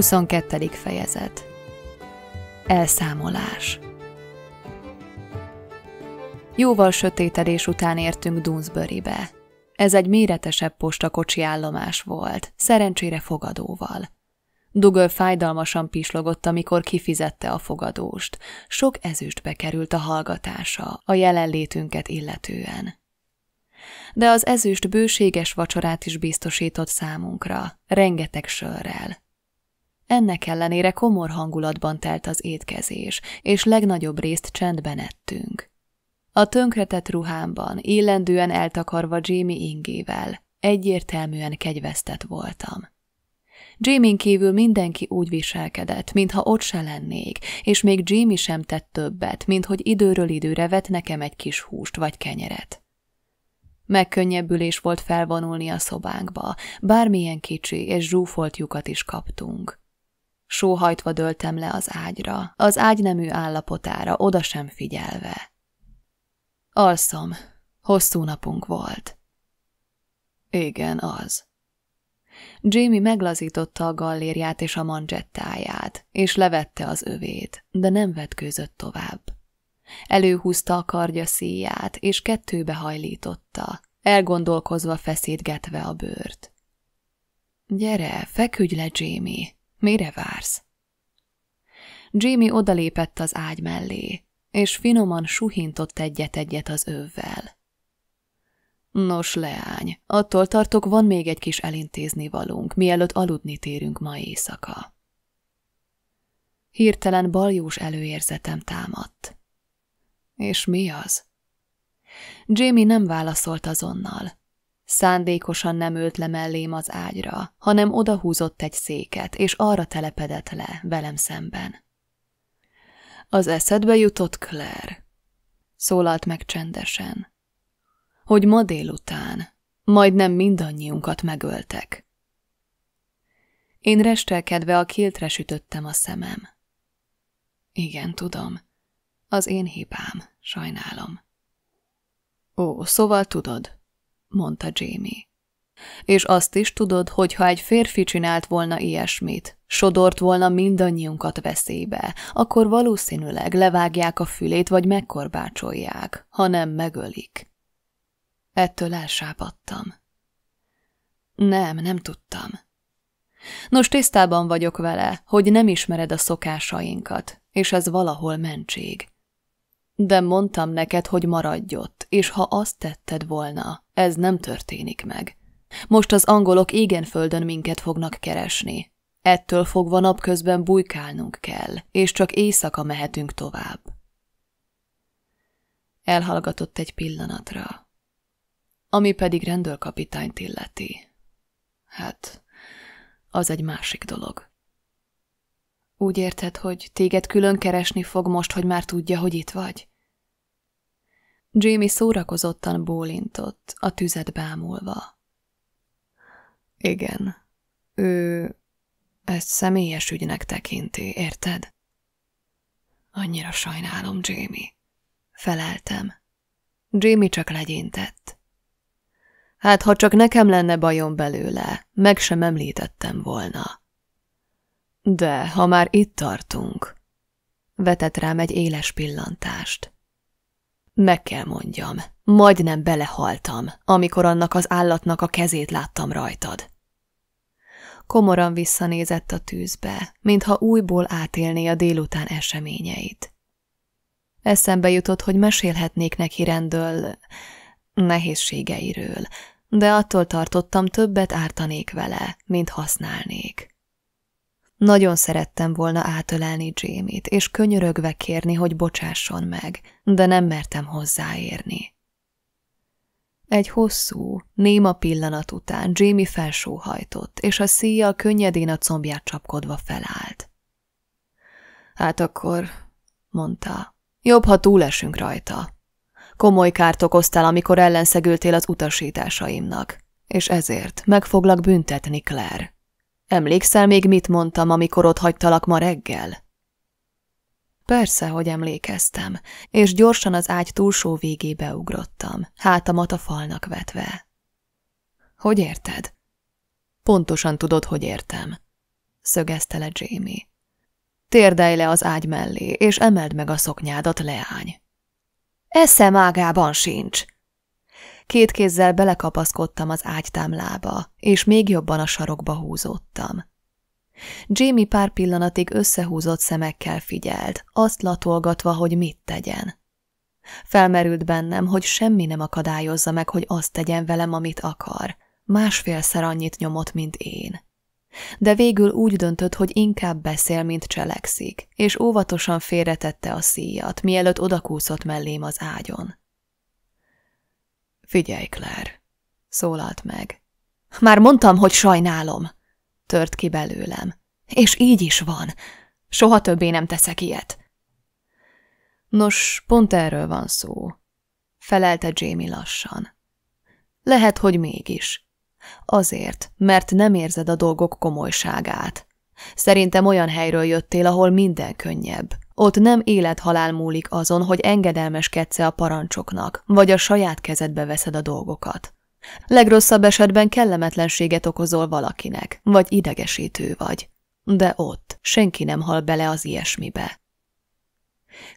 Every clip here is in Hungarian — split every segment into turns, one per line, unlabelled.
22. fejezet Elszámolás Jóval sötétedés után értünk Dunsbury-be. Ez egy méretesebb postakocsi állomás volt, szerencsére fogadóval. Dugöl fájdalmasan pislogott, amikor kifizette a fogadóst. Sok ezüst bekerült a hallgatása, a jelenlétünket illetően de az ezüst bőséges vacsorát is biztosított számunkra, rengeteg sörrel. Ennek ellenére komor hangulatban telt az étkezés, és legnagyobb részt csendben ettünk. A tönkretett ruhámban, illendően eltakarva Jamie ingével, egyértelműen kegyvesztett voltam. Jamie kívül mindenki úgy viselkedett, mintha ott se lennék, és még Jamie sem tett többet, mint hogy időről időre vett nekem egy kis húst vagy kenyeret. Megkönnyebbülés volt felvonulni a szobánkba, bármilyen kicsi és zsúfolt lyukat is kaptunk. Sóhajtva döltem le az ágyra, az ágynemű állapotára, oda sem figyelve. Alszom, hosszú napunk volt. Igen, az. Jamie meglazította a gallériát és a manzsettáját, és levette az övét, de nem vetkőzött tovább. Előhúzta a kardja szíját, és kettőbe hajlította, elgondolkozva feszítgetve a bőrt. – Gyere, feküdj le, Jamie! Mire vársz? Jimmy odalépett az ágy mellé, és finoman suhintott egyet-egyet az övvel. Nos, leány, attól tartok, van még egy kis elintézni valunk, mielőtt aludni térünk ma éjszaka. Hirtelen baljós előérzetem támadt. És mi az? Jamie nem válaszolt azonnal, Szándékosan nem ölt le mellém az ágyra, hanem odahúzott egy széket, és arra telepedett le, velem szemben. Az eszedbe jutott Claire. Szólalt meg csendesen. Hogy ma délután majdnem mindannyiunkat megöltek. Én restelkedve a kiltre sütöttem a szemem. Igen, tudom. Az én hibám, sajnálom. Ó, szóval tudod, mondta Jamie. És azt is tudod, hogy ha egy férfi csinált volna ilyesmit, sodort volna mindannyiunkat veszélybe, akkor valószínűleg levágják a fülét vagy megkorbácsolják, ha nem megölik. Ettől elsápadtam. Nem, nem tudtam. Nos, tisztában vagyok vele, hogy nem ismered a szokásainkat, és ez valahol mentség. De mondtam neked, hogy maradj ott, és ha azt tetted volna, ez nem történik meg. Most az angolok égenföldön minket fognak keresni. Ettől fogva napközben bujkálnunk kell, és csak éjszaka mehetünk tovább. Elhallgatott egy pillanatra. Ami pedig rendőrkapitányt illeti. Hát, az egy másik dolog. Úgy érted, hogy téged külön keresni fog most, hogy már tudja, hogy itt vagy? Jamie szórakozottan bólintott, a tüzet bámulva. Igen, ő ezt személyes ügynek tekinti, érted? Annyira sajnálom, Jamie. Feleltem. Jamie csak legyintett. Hát, ha csak nekem lenne bajom belőle, meg sem említettem volna. De, ha már itt tartunk, vetett rám egy éles pillantást. Meg kell mondjam, majdnem belehaltam, amikor annak az állatnak a kezét láttam rajtad. Komoran visszanézett a tűzbe, mintha újból átélné a délután eseményeit. Eszembe jutott, hogy mesélhetnék neki rendől, nehézségeiről, de attól tartottam többet ártanék vele, mint használnék. Nagyon szerettem volna átölelni Jamie-t, és könyörögve kérni, hogy bocsásson meg, de nem mertem hozzáérni. Egy hosszú, néma pillanat után Jamie felsóhajtott, és a szíja könnyedén a combját csapkodva felállt. Hát akkor, mondta, jobb, ha túlesünk rajta. Komoly kárt okoztál, amikor ellenszegültél az utasításaimnak, és ezért meg foglak büntetni, Claire. Emlékszel még, mit mondtam, amikor ott hagytalak ma reggel? Persze, hogy emlékeztem, és gyorsan az ágy túlsó végébe ugrottam, hátamat a falnak vetve. Hogy érted? Pontosan tudod, hogy értem, szögezte le Jamie. Térdelj le az ágy mellé, és emeld meg a szoknyádat, leány. Eszem ágában sincs, Két kézzel belekapaszkodtam az ágytámlába, és még jobban a sarokba húzódtam. Jamie pár pillanatig összehúzott szemekkel figyelt, azt latolgatva, hogy mit tegyen. Felmerült bennem, hogy semmi nem akadályozza meg, hogy azt tegyen velem, amit akar. Másfélszer annyit nyomott, mint én. De végül úgy döntött, hogy inkább beszél, mint cselekszik, és óvatosan félretette a szíjat, mielőtt odakúszott mellém az ágyon. Figyelj, Claire, szólalt meg. Már mondtam, hogy sajnálom, tört ki belőlem. És így is van. Soha többé nem teszek ilyet. Nos, pont erről van szó, felelte Jamie lassan. Lehet, hogy mégis. Azért, mert nem érzed a dolgok komolyságát. Szerintem olyan helyről jöttél, ahol minden könnyebb. Ott nem élet-halál múlik azon, hogy engedelmeskedsz-e a parancsoknak, vagy a saját kezedbe veszed a dolgokat. Legrosszabb esetben kellemetlenséget okozol valakinek, vagy idegesítő vagy. De ott senki nem hal bele az ilyesmibe.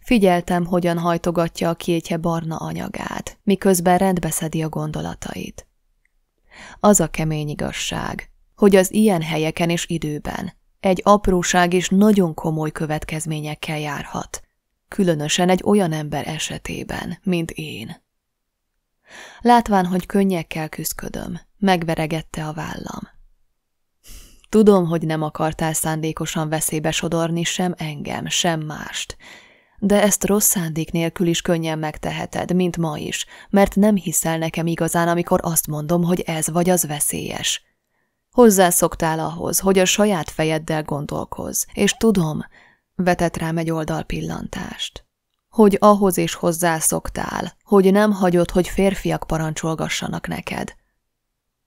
Figyeltem, hogyan hajtogatja a kétje barna anyagát, miközben rendbeszedi a gondolatait. Az a kemény igazság, hogy az ilyen helyeken és időben egy apróság is nagyon komoly következményekkel járhat, különösen egy olyan ember esetében, mint én. Látván, hogy könnyekkel küzdködöm, megveregette a vállam. Tudom, hogy nem akartál szándékosan veszélybe sodorni sem engem, sem mást, de ezt rossz szándék nélkül is könnyen megteheted, mint ma is, mert nem hiszel nekem igazán, amikor azt mondom, hogy ez vagy az veszélyes – Hozzászoktál ahhoz, hogy a saját fejeddel gondolkoz, és tudom, vetett rám egy oldal pillantást, hogy ahhoz is hozzászoktál, hogy nem hagyod, hogy férfiak parancsolgassanak neked.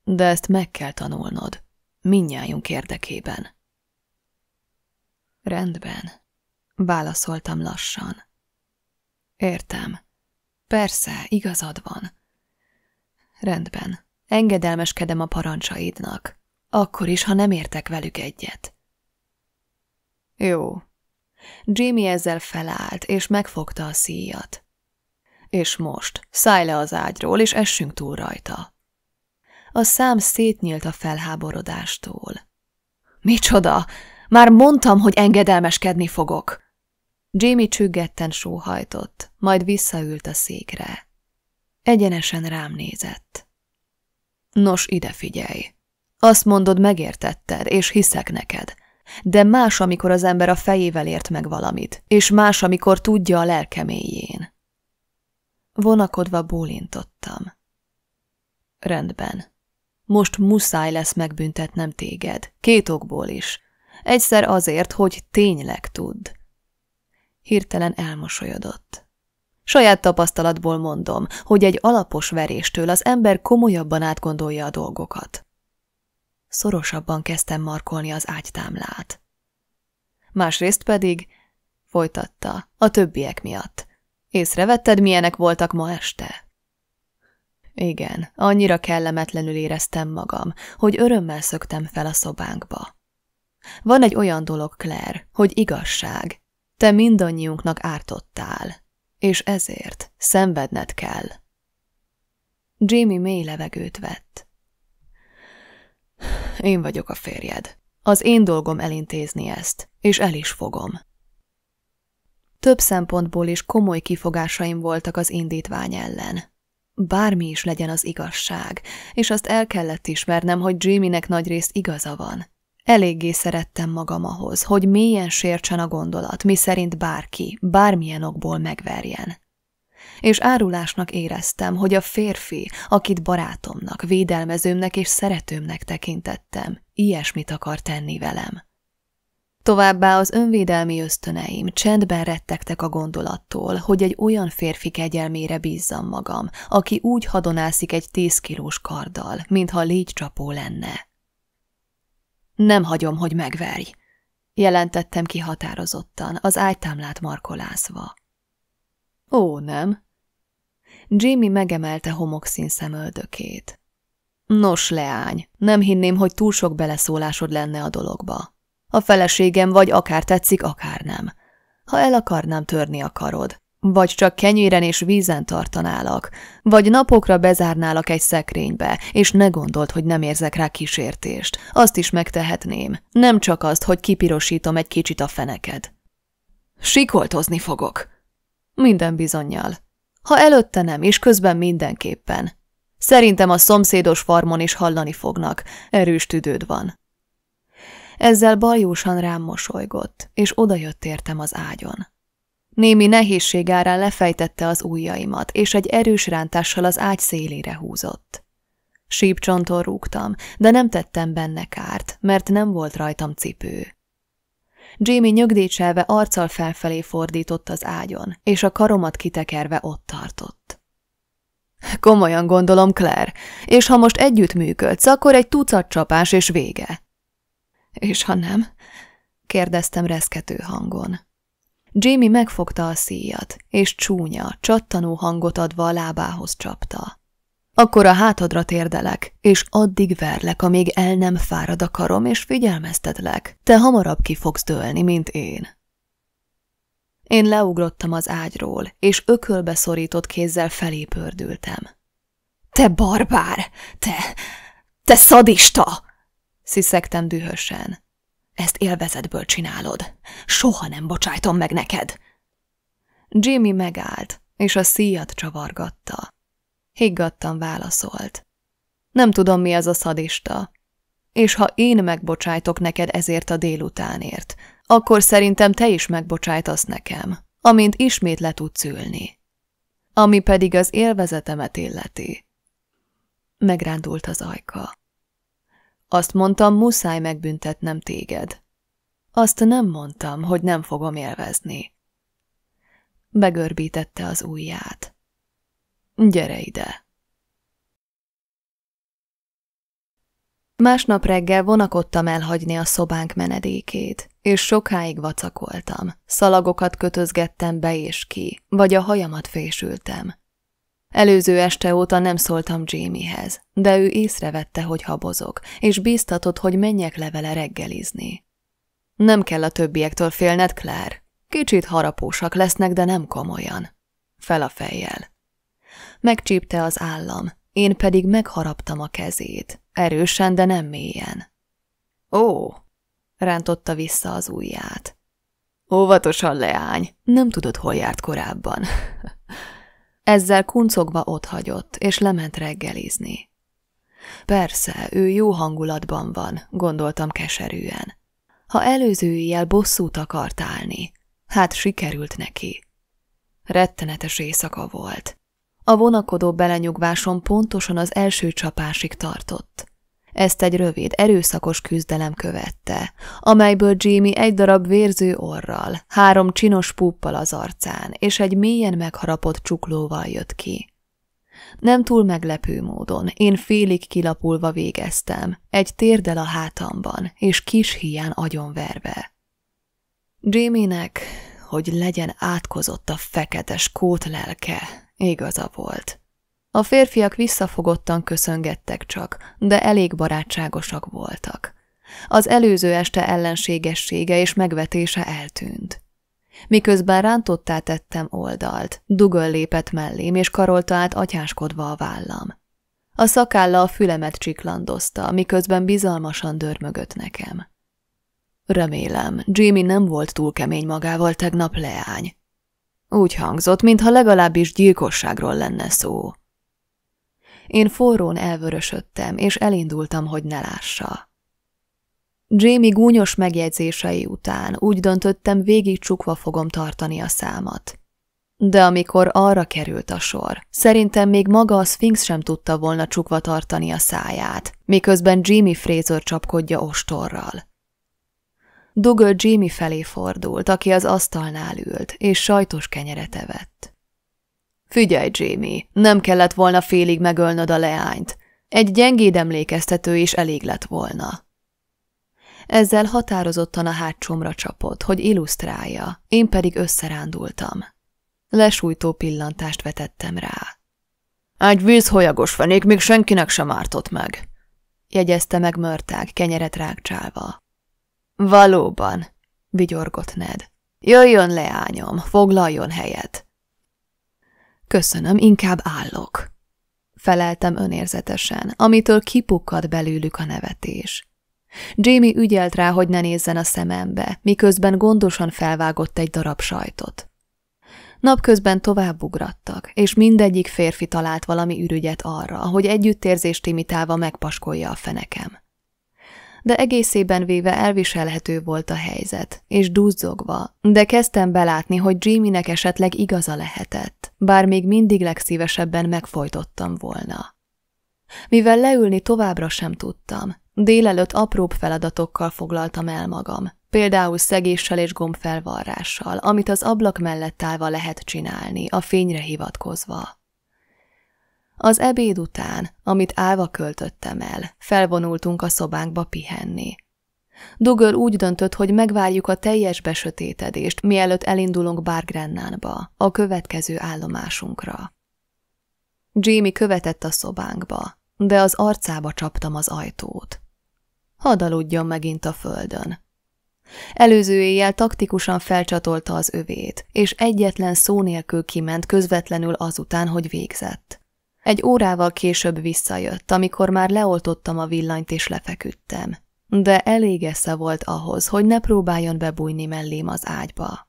De ezt meg kell tanulnod, minnyájunk érdekében. Rendben, válaszoltam lassan. Értem. Persze, igazad van. Rendben, engedelmeskedem a parancsaidnak akkor is, ha nem értek velük egyet. Jó. Jamie ezzel felállt, és megfogta a szíjat. És most, szállj le az ágyról, és essünk túl rajta. A szám szétnyílt a felháborodástól. Micsoda! Már mondtam, hogy engedelmeskedni fogok! Jamie csüggetten sóhajtott, majd visszaült a székre. Egyenesen rám nézett. Nos, ide figyelj! Azt mondod, megértetted, és hiszek neked. De más, amikor az ember a fejével ért meg valamit, és más, amikor tudja a lelkeméjén. Vonakodva bólintottam. Rendben. Most muszáj lesz megbüntetnem téged, két okból is. Egyszer azért, hogy tényleg tudd. Hirtelen elmosolyodott. Saját tapasztalatból mondom, hogy egy alapos veréstől az ember komolyabban átgondolja a dolgokat szorosabban kezdtem markolni az ágytámlát. Másrészt pedig, folytatta, a többiek miatt. Észrevetted, milyenek voltak ma este? Igen, annyira kellemetlenül éreztem magam, hogy örömmel szöktem fel a szobánkba. Van egy olyan dolog, Claire, hogy igazság. Te mindannyiunknak ártottál, és ezért szenvedned kell. Jamie mély levegőt vett. Én vagyok a férjed. Az én dolgom elintézni ezt, és el is fogom. Több szempontból is komoly kifogásaim voltak az indítvány ellen. Bármi is legyen az igazság, és azt el kellett ismernem, hogy Jimmynek nagyrészt igaza van. Eléggé szerettem magam ahhoz, hogy mélyen sértsen a gondolat, miszerint bárki, bármilyen okból megverjen és árulásnak éreztem, hogy a férfi, akit barátomnak, védelmezőmnek és szeretőmnek tekintettem, ilyesmit akar tenni velem. Továbbá az önvédelmi ösztöneim csendben rettegtek a gondolattól, hogy egy olyan férfi kegyelmére bízzam magam, aki úgy hadonászik egy tíz kilós karddal, mintha légycsapó lenne. Nem hagyom, hogy megverj, jelentettem ki határozottan, az ágytámlát markolászva. Ó, nem, Jamie megemelte homokszín szemöldökét. Nos, leány, nem hinném, hogy túl sok beleszólásod lenne a dologba. A feleségem vagy akár tetszik, akár nem. Ha el akarnám törni a karod, vagy csak kenyéren és vízen tartanálak, vagy napokra bezárnálak egy szekrénybe, és ne gondold, hogy nem érzek rá kísértést. Azt is megtehetném. Nem csak azt, hogy kipirosítom egy kicsit a feneked. Sikoltozni fogok. Minden bizonyal. Ha előtte nem is, közben mindenképpen. Szerintem a szomszédos farmon is hallani fognak, erős tüdőd van. Ezzel bajósan rám mosolygott, és odajött értem az ágyon. Némi nehézség árán lefejtette az ujjaimat, és egy erős rántással az ágy szélére húzott. Sípcsonton rúgtam, de nem tettem benne kárt, mert nem volt rajtam cipő. Jamie nyögdécselve arccal felfelé fordított az ágyon, és a karomat kitekerve ott tartott. Komolyan gondolom, Claire, és ha most együtt működsz, akkor egy tucat csapás és vége. És ha nem? kérdeztem reszkető hangon. Jamie megfogta a szíjat, és csúnya, csattanó hangot adva a lábához csapta akkor a hátadra térdelek, és addig verlek, amíg el nem fárad a karom, és figyelmeztetlek. Te hamarabb ki fogsz dőlni, mint én. Én leugrottam az ágyról, és ökölbe szorított kézzel felé pördültem. Te barbár! Te... te szadista! sziszegtem dühösen. Ezt élvezetből csinálod. Soha nem bocsájtom meg neked! Jimmy megállt, és a szíjat csavargatta. Higgadtan válaszolt. Nem tudom, mi ez a szadista. És ha én megbocsájtok neked ezért a délutánért, akkor szerintem te is megbocsájtasz nekem, amint ismét le tudsz ülni. Ami pedig az élvezetemet illeti. Megrándult az ajka. Azt mondtam, muszáj megbüntetnem téged. Azt nem mondtam, hogy nem fogom élvezni. Begörbítette az ujját. Gyere ide! Másnap reggel vonakodtam elhagyni a szobánk menedékét, és sokáig vacakoltam. Szalagokat kötözgettem be és ki, vagy a hajamat fésültem. Előző este óta nem szóltam Jamiehez, de ő észrevette, hogy habozok, és bíztatott, hogy menjek le vele reggelizni. Nem kell a többiektől félned, Claire. Kicsit harapósak lesznek, de nem komolyan. Fel a fejjel. Megcsípte az állam, én pedig megharaptam a kezét, erősen, de nem mélyen. Ó, rántotta vissza az ujját. Óvatosan, leány, nem tudod, hol járt korábban. Ezzel kuncogva otthagyott, és lement reggelizni. Persze, ő jó hangulatban van, gondoltam keserűen. Ha előző éjjel bosszút akart állni, hát sikerült neki. Rettenetes éjszaka volt. A vonakodó belenyugváson pontosan az első csapásig tartott. Ezt egy rövid, erőszakos küzdelem követte, amelyből Jimmy egy darab vérző orral, három csinos puppal az arcán és egy mélyen megharapott csuklóval jött ki. Nem túl meglepő módon, én félig kilapulva végeztem, egy térdel a hátamban, és kis hián agyonverve. Jimmynek, hogy legyen átkozott a feketes kót lelke, Igaza volt. A férfiak visszafogottan köszöngettek csak, de elég barátságosak voltak. Az előző este ellenségessége és megvetése eltűnt. Miközben rántottá tettem oldalt, dugöl lépett mellém, és karolta át atyáskodva a vállam. A szakálla a fülemet csiklandozta, miközben bizalmasan dörmögött nekem. Remélem, Jimmy nem volt túl kemény magával tegnap leány, úgy hangzott, mintha legalábbis gyilkosságról lenne szó. Én forrón elvörösödtem, és elindultam, hogy ne lássa. Jamie gúnyos megjegyzései után úgy döntöttem, végig csukva fogom tartani a számat. De amikor arra került a sor, szerintem még maga a Sphinx sem tudta volna csukva tartani a száját, miközben Jimmy Fraser csapkodja ostorral. Dugöl Jimmy felé fordult, aki az asztalnál ült, és sajtos kenyeret evett. Figyelj, Jamie, nem kellett volna félig megölnöd a leányt. Egy gyengéd emlékeztető is elég lett volna. Ezzel határozottan a hátsomra csapott, hogy illusztrálja, én pedig összerándultam. Lesújtó pillantást vetettem rá. Egy vízholyagos fenék még senkinek sem ártott meg, jegyezte meg Mörtág kenyeret rákcsálva. Valóban, vigyorgott Ned. Jöjjön, leányom, foglaljon helyet. Köszönöm, inkább állok. Feleltem önérzetesen, amitől kipukkad belőlük a nevetés. Jamie ügyelt rá, hogy ne nézzen a szemembe, miközben gondosan felvágott egy darab sajtot. Napközben ugrattak, és mindegyik férfi talált valami ürügyet arra, hogy együttérzést imitálva megpaskolja a fenekem de egészében véve elviselhető volt a helyzet, és duzzogva, de kezdtem belátni, hogy Jimmynek esetleg igaza lehetett, bár még mindig legszívesebben megfojtottam volna. Mivel leülni továbbra sem tudtam, délelőtt apróbb feladatokkal foglaltam el magam, például szegéssel és gombfelvarrással, amit az ablak mellett állva lehet csinálni, a fényre hivatkozva. Az ebéd után, amit állva költöttem el, felvonultunk a szobánkba pihenni. Dugöl úgy döntött, hogy megvárjuk a teljes besötétedést, mielőtt elindulunk Bárgrennánba, a következő állomásunkra. Jamie követett a szobánkba, de az arcába csaptam az ajtót. Hadd aludjon megint a földön. Előző éjjel taktikusan felcsatolta az övét, és egyetlen szó nélkül kiment közvetlenül azután, hogy végzett. Egy órával később visszajött, amikor már leoltottam a villanyt és lefeküdtem. De elég esze volt ahhoz, hogy ne próbáljon bebújni mellém az ágyba.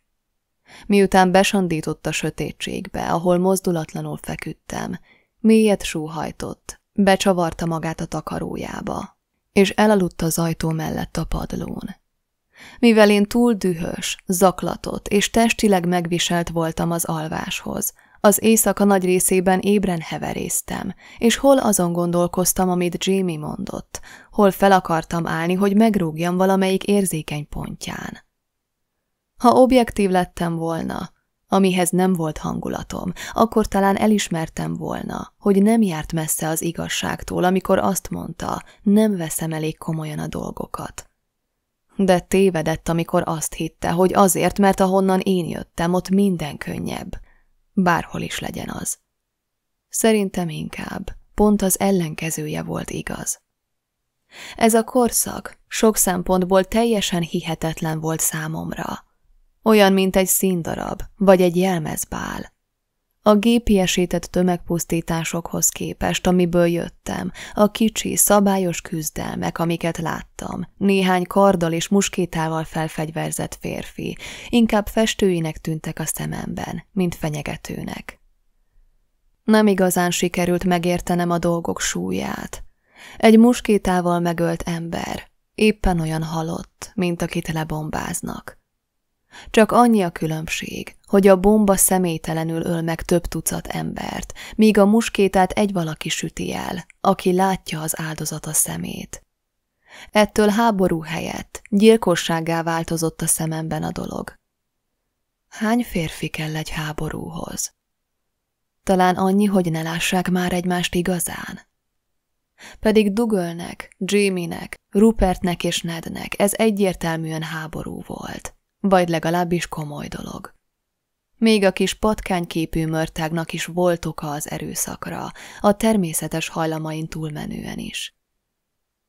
Miután besandított a sötétségbe, ahol mozdulatlanul feküdtem, mélyet súhajtott, becsavarta magát a takarójába, és elaludt az ajtó mellett a padlón. Mivel én túl dühös, zaklatott és testileg megviselt voltam az alváshoz, az éjszaka nagy részében ébren heveréztem, és hol azon gondolkoztam, amit Jamie mondott, hol fel akartam állni, hogy megrúgjam valamelyik érzékeny pontján. Ha objektív lettem volna, amihez nem volt hangulatom, akkor talán elismertem volna, hogy nem járt messze az igazságtól, amikor azt mondta, nem veszem elég komolyan a dolgokat. De tévedett, amikor azt hitte, hogy azért, mert ahonnan én jöttem, ott minden könnyebb bárhol is legyen az. Szerintem inkább pont az ellenkezője volt igaz. Ez a korszak sok szempontból teljesen hihetetlen volt számomra. Olyan, mint egy színdarab, vagy egy jelmezbál. A gépiesített tömegpusztításokhoz képest, amiből jöttem, a kicsi, szabályos küzdelmek, amiket láttam, néhány karddal és muskétával felfegyverzett férfi, inkább festőinek tűntek a szememben, mint fenyegetőnek. Nem igazán sikerült megértenem a dolgok súlyát. Egy muskétával megölt ember éppen olyan halott, mint akit lebombáznak. Csak annyi a különbség, hogy a bomba személytelenül öl meg több tucat embert, míg a muskétát egy valaki süti el, aki látja az áldozata szemét. Ettől háború helyett gyilkossággá változott a szememben a dolog. Hány férfi kell egy háborúhoz? Talán annyi, hogy ne lássák már egymást igazán. Pedig Dugölnek, Jimmynek, Rupertnek és Nednek ez egyértelműen háború volt, vagy legalábbis komoly dolog. Még a kis patkányképű mörtágnak is volt oka az erőszakra, a természetes hajlamain túlmenően is.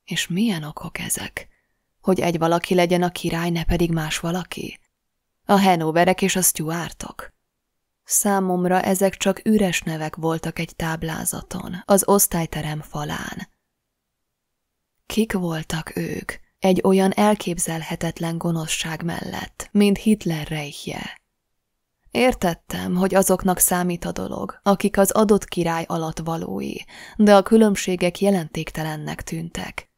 És milyen okok ezek? Hogy egy valaki legyen a király, ne pedig más valaki? A henóverek és a Stuartok. Számomra ezek csak üres nevek voltak egy táblázaton, az osztályterem falán. Kik voltak ők egy olyan elképzelhetetlen gonoszság mellett, mint Hitler rejtje? Értettem, hogy azoknak számít a dolog, akik az adott király alatt valói, de a különbségek jelentéktelennek tűntek.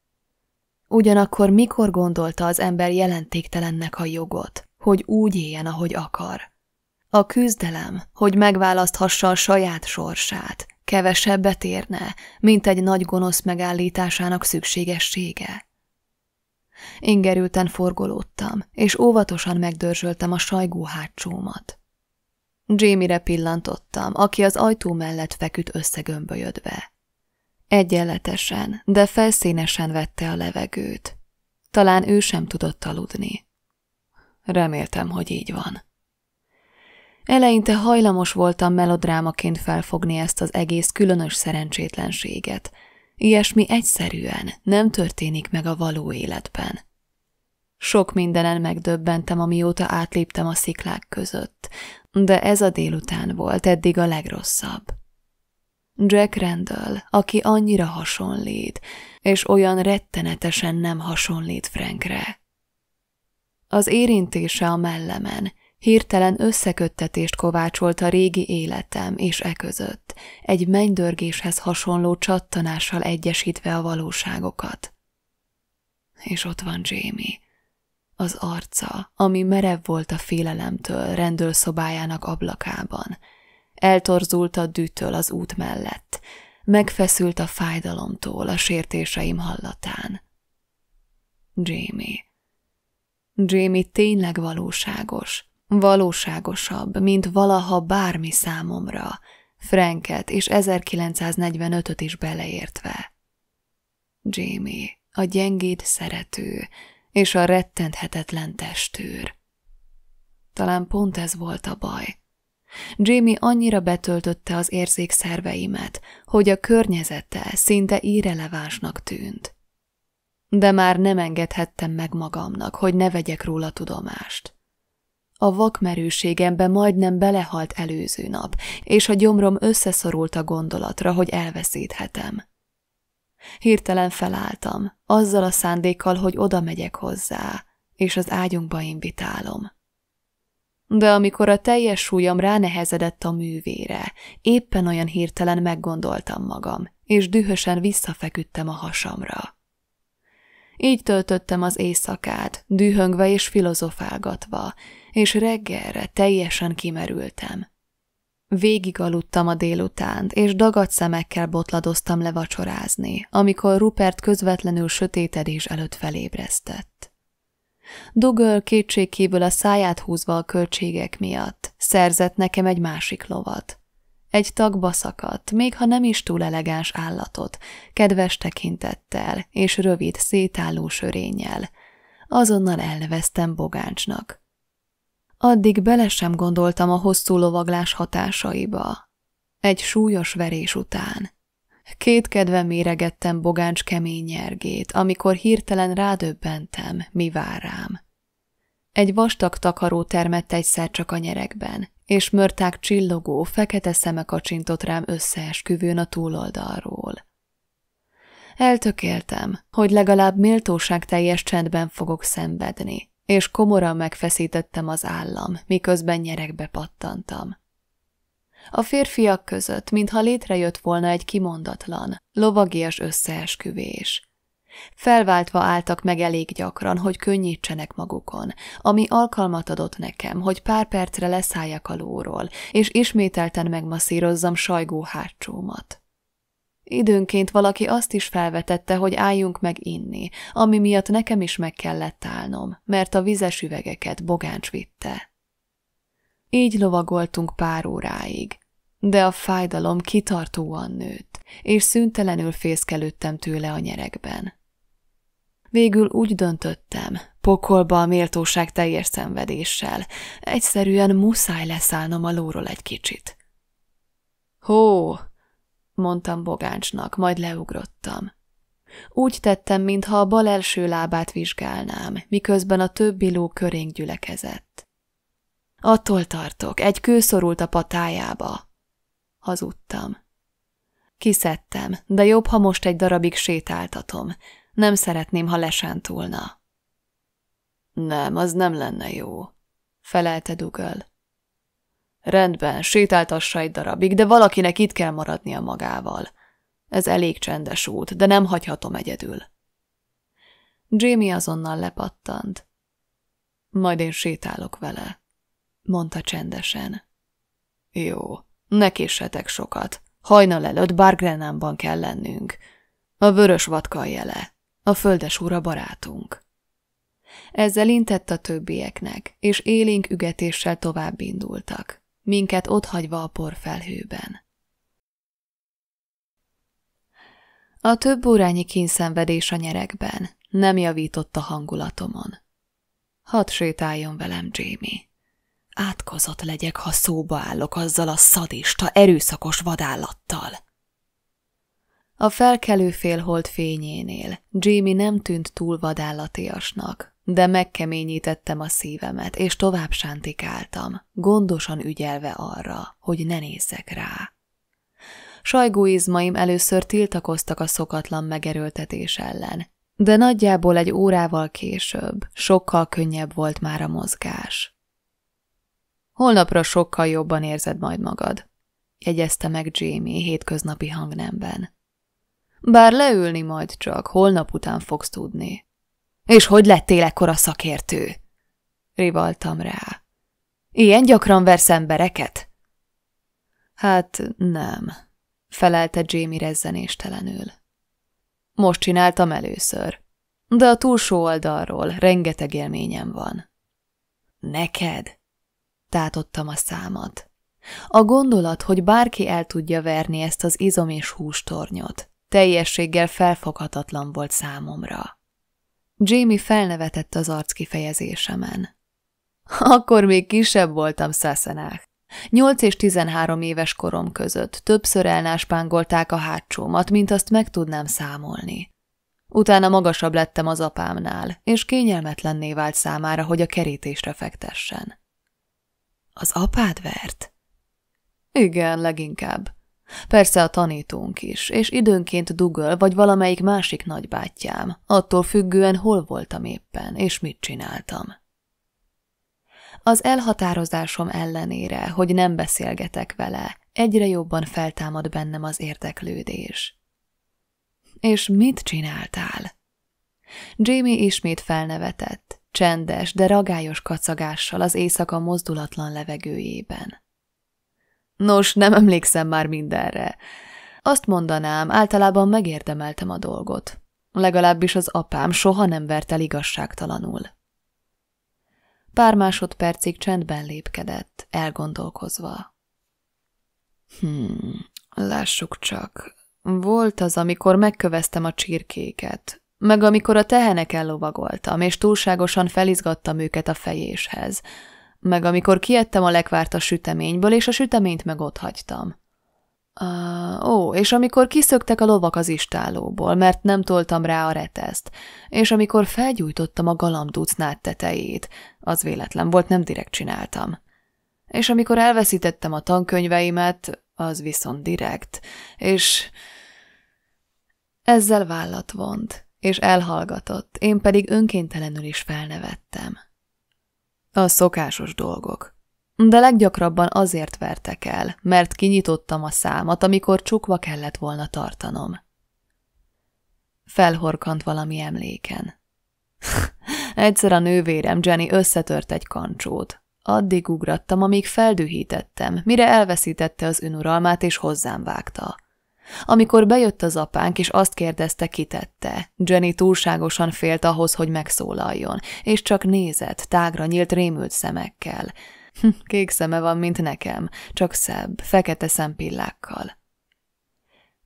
Ugyanakkor mikor gondolta az ember jelentéktelennek a jogot, hogy úgy éljen, ahogy akar? A küzdelem, hogy megválaszthassa a saját sorsát, kevesebbet érne, mint egy nagy gonosz megállításának szükségessége. Ingerülten forgolódtam, és óvatosan megdörzsöltem a sajgó hátsómat. Jamie-re pillantottam, aki az ajtó mellett feküdt összegömbölyödve. Egyenletesen, de felszínesen vette a levegőt. Talán ő sem tudott aludni. Reméltem, hogy így van. Eleinte hajlamos voltam melodrámaként felfogni ezt az egész különös szerencsétlenséget. Ilyesmi egyszerűen nem történik meg a való életben. Sok mindenen megdöbbentem, amióta átléptem a sziklák között, de ez a délután volt eddig a legrosszabb. Jack Randall, aki annyira hasonlít, és olyan rettenetesen nem hasonlít Frankre. Az érintése a mellemen hirtelen összeköttetést kovácsolt a régi életem és e között, egy mennydörgéshez hasonló csattanással egyesítve a valóságokat. És ott van Jamie. Az arca, ami merev volt a félelemtől rendőrszobájának ablakában. Eltorzult a dűtől az út mellett. Megfeszült a fájdalomtól a sértéseim hallatán. Jamie. Jamie tényleg valóságos. Valóságosabb, mint valaha bármi számomra. Franket és 1945-öt is beleértve. Jamie, a gyengéd szerető, és a rettenthetetlen testőr. Talán pont ez volt a baj. Jamie annyira betöltötte az érzékszerveimet, hogy a környezete szinte írelevásnak tűnt. De már nem engedhettem meg magamnak, hogy ne vegyek róla tudomást. A vakmerőségembe majdnem belehalt előző nap, és a gyomrom összeszorult a gondolatra, hogy elveszíthetem. Hirtelen felálltam, azzal a szándékkal, hogy oda megyek hozzá, és az ágyunkba invitálom. De amikor a teljes súlyom ránehezedett a művére, éppen olyan hirtelen meggondoltam magam, és dühösen visszafeküdtem a hasamra. Így töltöttem az éjszakát, dühöngve és filozofálgatva, és reggelre teljesen kimerültem. Végig aludtam a délutánt, és dagadt szemekkel botladoztam le vacsorázni, amikor Rupert közvetlenül sötétedés előtt felébresztett. Dugöl kétségkívül a száját húzva a költségek miatt szerzett nekem egy másik lovat. Egy tagba szakadt, még ha nem is túl elegáns állatot, kedves tekintettel és rövid, szétálló sörényel. Azonnal elneveztem bogáncsnak. Addig bele sem gondoltam a hosszú lovaglás hatásaiba. Egy súlyos verés után. Két kedve méregettem bogáncs kemény nyergét, amikor hirtelen rádöbbentem, mi vár rám. Egy vastag takaró termett egyszer csak a nyerekben, és mörták csillogó, fekete szeme kacsintott rám összeesküvőn a túloldalról. Eltökéltem, hogy legalább méltóság teljes csendben fogok szenvedni, és komoran megfeszítettem az állam, miközben nyerekbe pattantam. A férfiak között, mintha létrejött volna egy kimondatlan, lovagias összeesküvés. Felváltva álltak meg elég gyakran, hogy könnyítsenek magukon, ami alkalmat adott nekem, hogy pár percre leszálljak a lóról, és ismételten megmasszírozzam sajgó hátsómat. Időnként valaki azt is felvetette, hogy álljunk meg inni, ami miatt nekem is meg kellett állnom, mert a vizes üvegeket bogáncs vitte. Így lovagoltunk pár óráig, de a fájdalom kitartóan nőtt, és szüntelenül fészkelődtem tőle a nyerekben. Végül úgy döntöttem, pokolba a méltóság teljes szenvedéssel, egyszerűen muszáj leszállnom a lóról egy kicsit. Hó, mondtam Bogáncsnak, majd leugrottam. Úgy tettem, mintha a bal első lábát vizsgálnám, miközben a többi ló körénk gyülekezett. Attól tartok, egy kő szorult a patájába. Hazudtam. Kiszedtem, de jobb, ha most egy darabig sétáltatom. Nem szeretném, ha lesántulna. Nem, az nem lenne jó, felelte Dugöl. Rendben, sétáltassa egy darabig, de valakinek itt kell maradnia magával. Ez elég csendes út, de nem hagyhatom egyedül. Jamie azonnal lepattant. Majd én sétálok vele, mondta csendesen. Jó, ne késsetek sokat. Hajnal előtt Bargrenámban kell lennünk. A vörös vatka jele, a földes úra barátunk. Ezzel intett a többieknek, és élénk ügetéssel tovább indultak minket otthagyva a porfelhőben. A több órányi kínszenvedés a nyerekben nem javított a hangulatomon. Hadd sétáljon velem, Jamie. Átkozott legyek, ha szóba állok azzal a szadista, erőszakos vadállattal. A felkelő félhold fényénél Jamie nem tűnt túl vadállatiasnak, de megkeményítettem a szívemet, és tovább sántikáltam, gondosan ügyelve arra, hogy ne nézzek rá. Sajgó izmaim először tiltakoztak a szokatlan megerőltetés ellen, de nagyjából egy órával később sokkal könnyebb volt már a mozgás. Holnapra sokkal jobban érzed majd magad, jegyezte meg Jamie hétköznapi hangnemben. Bár leülni majd csak, holnap után fogsz tudni. És hogy lettél ekkora szakértő? Rivaltam rá. Ilyen gyakran versz embereket? Hát nem, felelte Jamie rezzenéstelenül. Most csináltam először, de a túlsó oldalról rengeteg élményem van. Neked? Tátottam a számat. A gondolat, hogy bárki el tudja verni ezt az izom és hústornyot, teljességgel felfoghatatlan volt számomra. Jamie felnevetett az arc kifejezésemen. Akkor még kisebb voltam, Szeszenák. Nyolc és tizenhárom éves korom között többször elnáspángolták a hátsómat, mint azt meg tudnám számolni. Utána magasabb lettem az apámnál, és kényelmetlenné vált számára, hogy a kerítésre fektessen. Az apád vert? Igen, leginkább. Persze a tanítónk is, és időnként Dugöl vagy valamelyik másik nagybátyám, attól függően hol voltam éppen, és mit csináltam. Az elhatározásom ellenére, hogy nem beszélgetek vele, egyre jobban feltámad bennem az érdeklődés. És mit csináltál? Jamie ismét felnevetett, csendes, de ragályos kacagással az éjszaka mozdulatlan levegőjében. Nos, nem emlékszem már mindenre. Azt mondanám, általában megérdemeltem a dolgot. Legalábbis az apám soha nem vert el igazságtalanul. Pár másodpercig csendben lépkedett, elgondolkozva. Hmm, lássuk csak. Volt az, amikor megköveztem a csirkéket, meg amikor a tehenek ellovagoltam, és túlságosan felizgattam őket a fejéshez – meg amikor kiettem a lekvárt a süteményből, és a süteményt meg ott hagytam. Uh, ó, és amikor kiszöktek a lovak az istálóból, mert nem toltam rá a reteszt, és amikor felgyújtottam a galambducnát tetejét, az véletlen volt, nem direkt csináltam. És amikor elveszítettem a tankönyveimet, az viszont direkt, és... Ezzel vállat vont, és elhallgatott, én pedig önkéntelenül is felnevettem. A szokásos dolgok. De leggyakrabban azért vertek el, mert kinyitottam a számat, amikor csukva kellett volna tartanom. Felhorkant valami emléken. Egyszer a nővérem Jenny összetört egy kancsót. Addig ugrattam, amíg feldühítettem, mire elveszítette az önuralmát és hozzám vágta. Amikor bejött az apánk, és azt kérdezte, kitette. Jenny túlságosan félt ahhoz, hogy megszólaljon, és csak nézett, tágra nyílt rémült szemekkel. Hm, kék szeme van, mint nekem, csak szebb, fekete szempillákkal.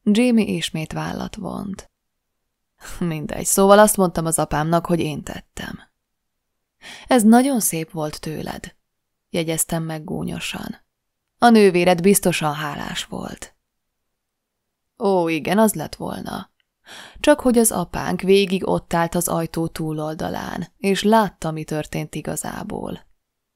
Jamie ismét vállat vont. Mindegy, szóval azt mondtam az apámnak, hogy én tettem. Ez nagyon szép volt tőled, jegyeztem meg gúnyosan. A nővéred biztosan hálás volt. Ó, igen, az lett volna. Csak hogy az apánk végig ott állt az ajtó túloldalán, és látta, mi történt igazából.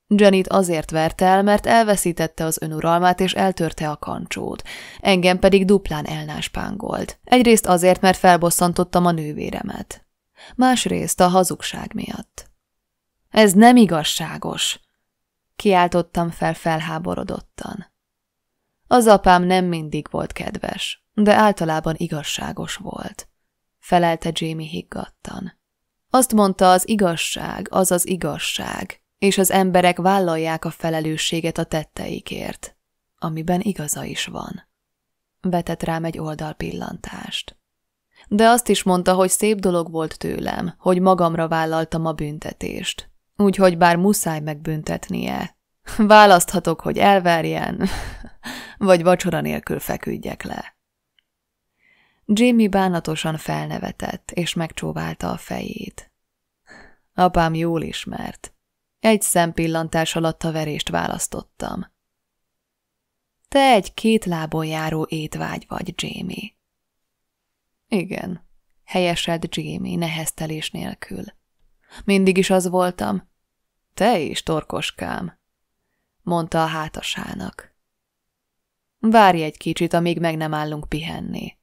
Janet azért verte el, mert elveszítette az önuralmát és eltörte a kancsót. Engem pedig duplán elnáspángolt. Egyrészt azért, mert felbosszantottam a nővéremet. Másrészt a hazugság miatt. Ez nem igazságos! Kiáltottam fel felháborodottan. Az apám nem mindig volt kedves de általában igazságos volt. Felelte Jamie higgadtan. Azt mondta, az igazság az az igazság, és az emberek vállalják a felelősséget a tetteikért, amiben igaza is van. Vetett rám egy oldal pillantást. De azt is mondta, hogy szép dolog volt tőlem, hogy magamra vállaltam a büntetést. Úgyhogy bár muszáj megbüntetnie, választhatok, hogy elverjen, vagy vacsora nélkül feküdjek le. Jimmy bánatosan felnevetett, és megcsóválta a fejét. Apám jól ismert. Egy szempillantás alatt a verést választottam. Te egy két lábon járó étvágy vagy, Jamie. Igen, helyesed, Jamie neheztelés nélkül. Mindig is az voltam. Te is, torkoskám, mondta a hátasának. Várj egy kicsit, amíg meg nem állunk pihenni.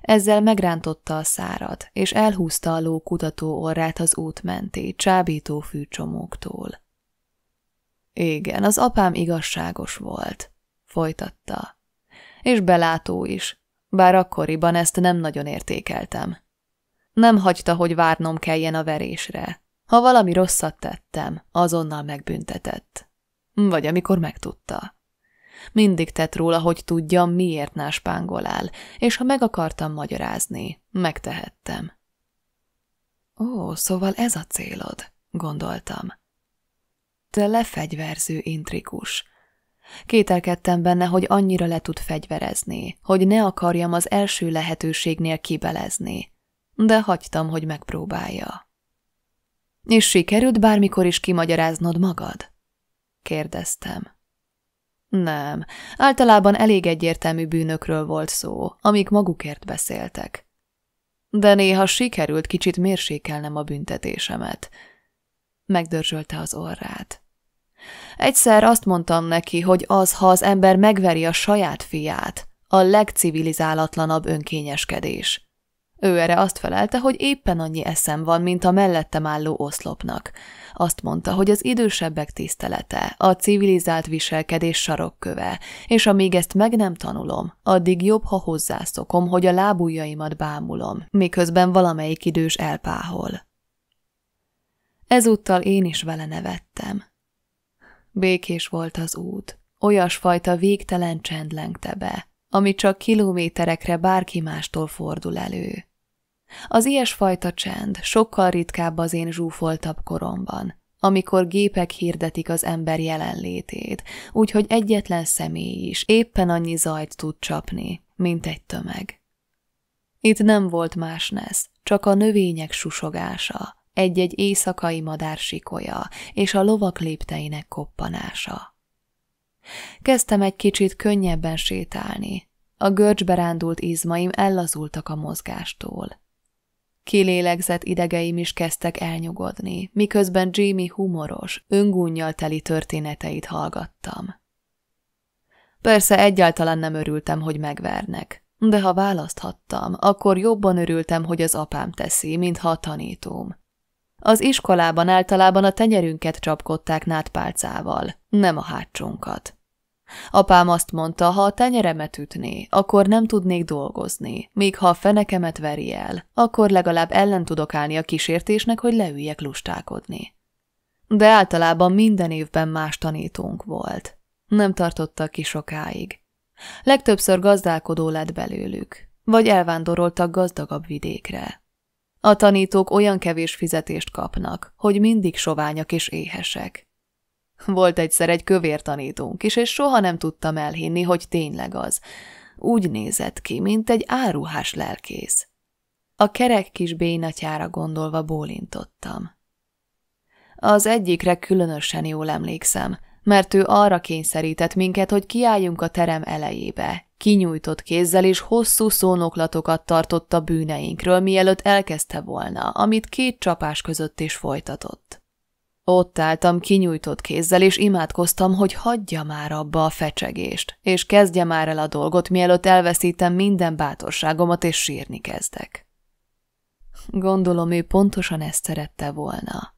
Ezzel megrántotta a szárat, és elhúzta a ló kutató orrát az út menté, csábító fűcsomóktól. Igen, az apám igazságos volt, folytatta. És belátó is, bár akkoriban ezt nem nagyon értékeltem. Nem hagyta, hogy várnom kelljen a verésre. Ha valami rosszat tettem, azonnal megbüntetett. Vagy amikor megtudta. Mindig tett róla, hogy tudja, miért náspángolál, és ha meg akartam magyarázni, megtehettem. Ó, szóval ez a célod, gondoltam. Te lefegyverző intrikus. Kételkedtem benne, hogy annyira le tud fegyverezni, hogy ne akarjam az első lehetőségnél kibelezni, de hagytam, hogy megpróbálja. És sikerült bármikor is kimagyaráznod magad? kérdeztem. Nem, általában elég egyértelmű bűnökről volt szó, amik magukért beszéltek. De néha sikerült kicsit mérsékelnem a büntetésemet. Megdörzsölte az orrát. Egyszer azt mondtam neki, hogy az, ha az ember megveri a saját fiát, a legcivilizálatlanabb önkényeskedés. Ő erre azt felelte, hogy éppen annyi eszem van, mint a mellettem álló oszlopnak. Azt mondta, hogy az idősebbek tisztelete, a civilizált viselkedés sarokköve, és amíg ezt meg nem tanulom, addig jobb, ha hozzászokom, hogy a lábujjaimat bámulom, miközben valamelyik idős elpáhol. Ezúttal én is vele nevettem. Békés volt az út, olyasfajta végtelen csend lengte be, ami csak kilométerekre bárki mástól fordul elő. Az ilyesfajta csend sokkal ritkább az én zsúfoltabb koromban, amikor gépek hirdetik az ember jelenlétét, úgyhogy egyetlen személy is éppen annyi zajt tud csapni, mint egy tömeg. Itt nem volt más nesz, csak a növények susogása, egy-egy éjszakai madár sikolya és a lovak lépteinek koppanása. Kezdtem egy kicsit könnyebben sétálni, a görcsberándult izmaim ellazultak a mozgástól. Kilélegzett idegeim is kezdtek elnyugodni, miközben Jimmy humoros, öngúnnyal teli történeteit hallgattam. Persze egyáltalán nem örültem, hogy megvernek, de ha választhattam, akkor jobban örültem, hogy az apám teszi, mintha a tanítóm. Az iskolában általában a tenyerünket csapkodták nátpálcával, nem a hátsónkat. Apám azt mondta, ha a tenyeremet ütné, akkor nem tudnék dolgozni, míg ha a fenekemet veri el, akkor legalább ellen tudok állni a kísértésnek, hogy leüljek lustálkodni. De általában minden évben más tanítónk volt. Nem tartotta ki sokáig. Legtöbbször gazdálkodó lett belőlük, vagy elvándoroltak gazdagabb vidékre. A tanítók olyan kevés fizetést kapnak, hogy mindig soványak és éhesek. Volt egyszer egy kövér tanítónk is, és soha nem tudtam elhinni, hogy tényleg az. Úgy nézett ki, mint egy áruhás lelkész. A kerek kis bénatyára gondolva bólintottam. Az egyikre különösen jól emlékszem, mert ő arra kényszerített minket, hogy kiálljunk a terem elejébe, kinyújtott kézzel és hosszú szónoklatokat tartott a bűneinkről, mielőtt elkezdte volna, amit két csapás között is folytatott. Ott álltam kinyújtott kézzel, és imádkoztam, hogy hagyja már abba a fecsegést, és kezdje már el a dolgot, mielőtt elveszítem minden bátorságomat, és sírni kezdek. Gondolom, ő pontosan ezt szerette volna.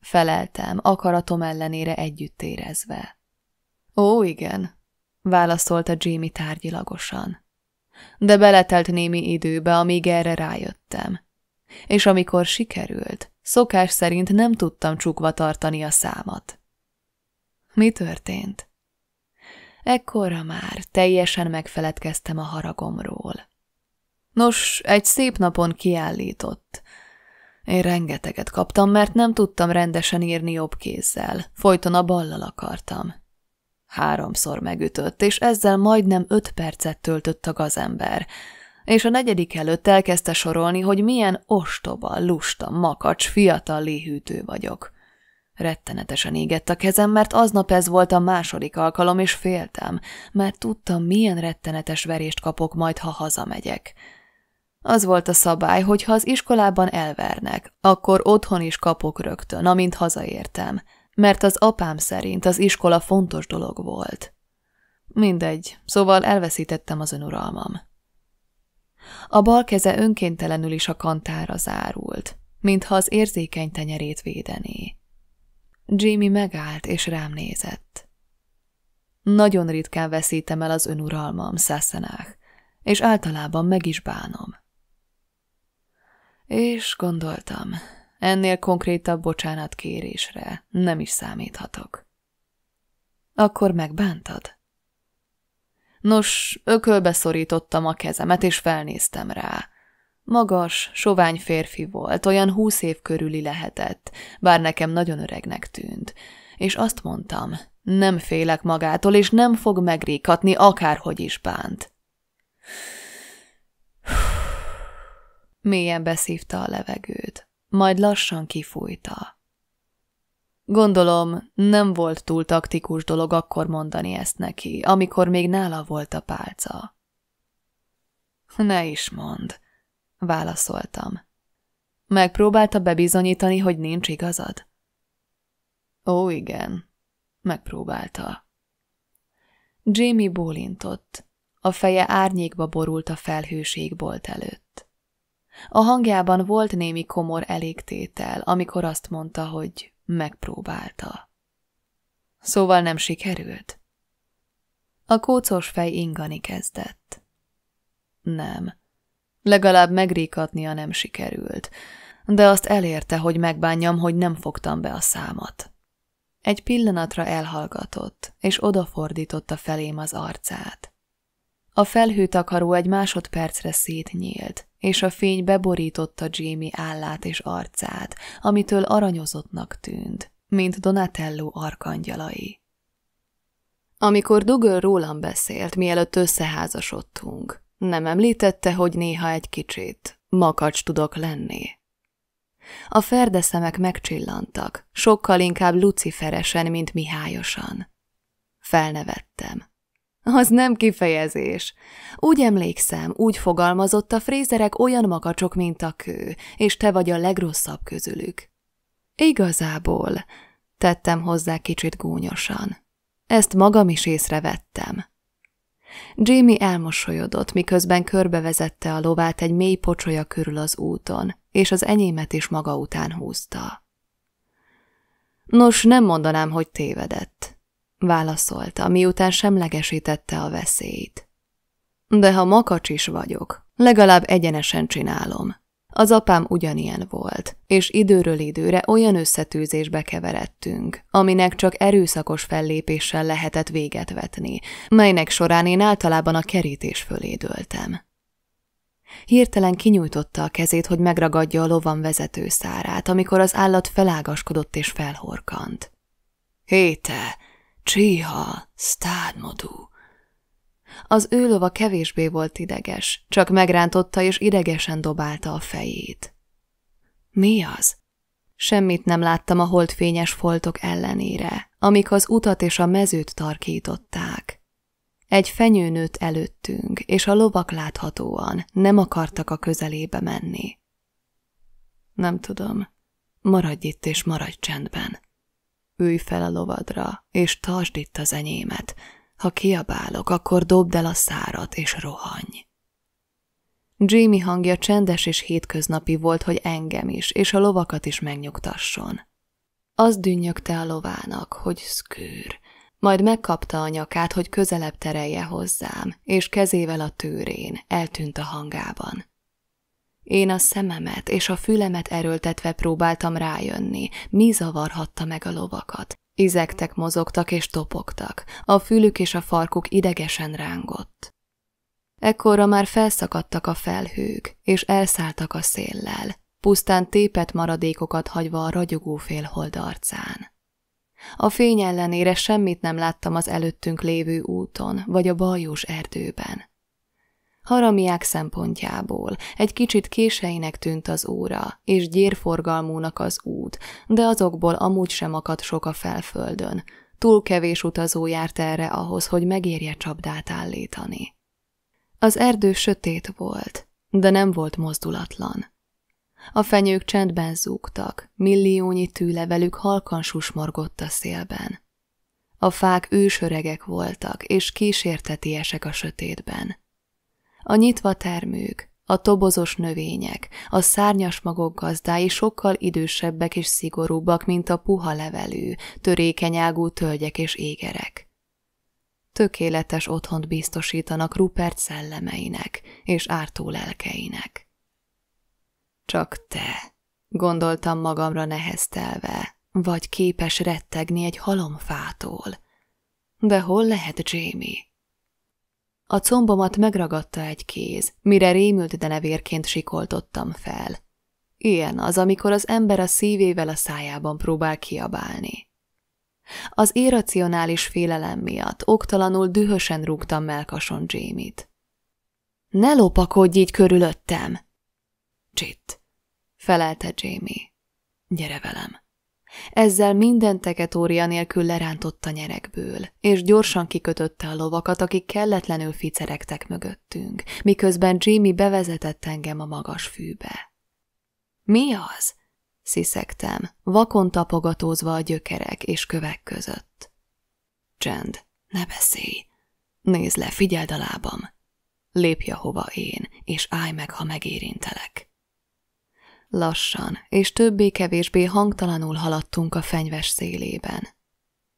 Feleltem, akaratom ellenére együtt érezve. Ó, igen, válaszolta Jimmy tárgyilagosan. De beletelt némi időbe, amíg erre rájöttem. És amikor sikerült, Szokás szerint nem tudtam csukva tartani a számat. Mi történt? Ekkora már teljesen megfeledkeztem a haragomról. Nos, egy szép napon kiállított. Én rengeteget kaptam, mert nem tudtam rendesen írni jobb kézzel. Folyton a ballal akartam. Háromszor megütött, és ezzel majdnem öt percet töltött a gazember – és a negyedik előtt elkezdte sorolni, hogy milyen ostoba, lusta, makacs, fiatal léhűtő vagyok. Rettenetesen égett a kezem, mert aznap ez volt a második alkalom, és féltem, mert tudtam, milyen rettenetes verést kapok majd, ha hazamegyek. Az volt a szabály, hogy ha az iskolában elvernek, akkor otthon is kapok rögtön, amint hazaértem, mert az apám szerint az iskola fontos dolog volt. Mindegy, szóval elveszítettem az önuralmam. A bal keze önkéntelenül is a kantára zárult, mintha az érzékeny tenyerét védené. Jimmy megállt és rám nézett. Nagyon ritkán veszítem el az önuralmam, Szászenák, és általában meg is bánom. És gondoltam, ennél konkrétabb kérésre nem is számíthatok. Akkor megbántad? Nos, ökölbe szorítottam a kezemet, és felnéztem rá. Magas, sovány férfi volt, olyan húsz év körüli lehetett, bár nekem nagyon öregnek tűnt. És azt mondtam, nem félek magától, és nem fog megríkatni, akárhogy is bánt. Mélyen beszívta a levegőt, majd lassan kifújta. Gondolom, nem volt túl taktikus dolog akkor mondani ezt neki, amikor még nála volt a pálca. Ne is mond, válaszoltam. Megpróbálta bebizonyítani, hogy nincs igazad? Ó, igen, megpróbálta. Jamie bólintott, a feje árnyékba borult a felhőség bolt előtt. A hangjában volt némi komor elégtétel, amikor azt mondta, hogy megpróbálta. Szóval nem sikerült? A kócos fej ingani kezdett. Nem. Legalább megríkatnia nem sikerült, de azt elérte, hogy megbánjam, hogy nem fogtam be a számat. Egy pillanatra elhallgatott, és odafordította felém az arcát. A felhőtakaró egy másodpercre szétnyílt, és a fény beborította Jamie állát és arcát, amitől aranyozottnak tűnt, mint Donatello arkangyalai. Amikor Dugör rólam beszélt, mielőtt összeházasodtunk, nem említette, hogy néha egy kicsit makacs tudok lenni. A szemek megcsillantak, sokkal inkább luciferesen, mint mihályosan. Felnevettem. Az nem kifejezés. Úgy emlékszem, úgy fogalmazott a frézerek olyan makacsok, mint a kő, és te vagy a legrosszabb közülük. Igazából, tettem hozzá kicsit gúnyosan. Ezt magam is észrevettem. Jimmy elmosolyodott, miközben körbevezette a lovát egy mély pocsolya körül az úton, és az enyémet is maga után húzta. Nos, nem mondanám, hogy tévedett válaszolta, miután semlegesítette a veszélyt. De ha makacs is vagyok, legalább egyenesen csinálom. Az apám ugyanilyen volt, és időről időre olyan összetűzésbe keveredtünk, aminek csak erőszakos fellépéssel lehetett véget vetni, melynek során én általában a kerítés fölé dőltem. Hirtelen kinyújtotta a kezét, hogy megragadja a lovan vezető szárát, amikor az állat felágaskodott és felhorkant. – Hé te! csíha, sztármodú. Az ő lova kevésbé volt ideges, csak megrántotta és idegesen dobálta a fejét. Mi az? Semmit nem láttam a holdfényes foltok ellenére, amik az utat és a mezőt tarkították. Egy fenyő nőtt előttünk, és a lovak láthatóan nem akartak a közelébe menni. Nem tudom. Maradj itt és maradj csendben. Ülj fel a lovadra, és tartsd itt az enyémet. Ha kiabálok, akkor dobd el a szárat, és rohanj. Jimmy hangja csendes és hétköznapi volt, hogy engem is, és a lovakat is megnyugtasson. Az dünnyögte a lovának, hogy szkűr, majd megkapta a nyakát, hogy közelebb terelje hozzám, és kezével a tőrén eltűnt a hangában. Én a szememet és a fülemet erőltetve próbáltam rájönni, mi zavarhatta meg a lovakat. Izektek mozogtak és topogtak, a fülük és a farkuk idegesen rángott. Ekkorra már felszakadtak a felhők, és elszálltak a széllel, pusztán tépet maradékokat hagyva a ragyogó félhold arcán. A fény ellenére semmit nem láttam az előttünk lévő úton, vagy a bajós erdőben. Haramiák szempontjából egy kicsit késeinek tűnt az óra, és gyérforgalmúnak az út, de azokból amúgy sem akadt sok a felföldön. Túl kevés utazó járt erre ahhoz, hogy megérje csapdát állítani. Az erdő sötét volt, de nem volt mozdulatlan. A fenyők csendben zúgtak, milliónyi tűlevelük halkan susmorgott a szélben. A fák ősöregek voltak, és kísértetiesek a sötétben. A nyitva termők, a tobozos növények, a szárnyas magok gazdái sokkal idősebbek és szigorúbbak, mint a puha levelű, törékeny ágú tölgyek és égerek. Tökéletes otthont biztosítanak Rupert szellemeinek és ártó lelkeinek. Csak te, gondoltam magamra neheztelve, vagy képes rettegni egy halomfától. De hol lehet Jamie? A combomat megragadta egy kéz, mire rémült denevérként sikoltottam fel. Ilyen az, amikor az ember a szívével a szájában próbál kiabálni. Az irracionális félelem miatt oktalanul dühösen rúgtam melkason Jamie-t. – Ne lopakodj így körülöttem! – Csitt! – felelte Jamie. – Gyere velem! Ezzel minden teketória nélkül lerántotta nyerekből, és gyorsan kikötötte a lovakat, akik kelletlenül ficeregtek mögöttünk, miközben Jimmy bevezetett engem a magas fűbe. – Mi az? – sziszegtem, vakon tapogatózva a gyökerek és kövek között. – Csend, ne beszélj! Nézd le, figyeld a lábam! Lépj, hova én, és állj meg, ha megérintelek! – Lassan és többé-kevésbé hangtalanul haladtunk a fenyves szélében.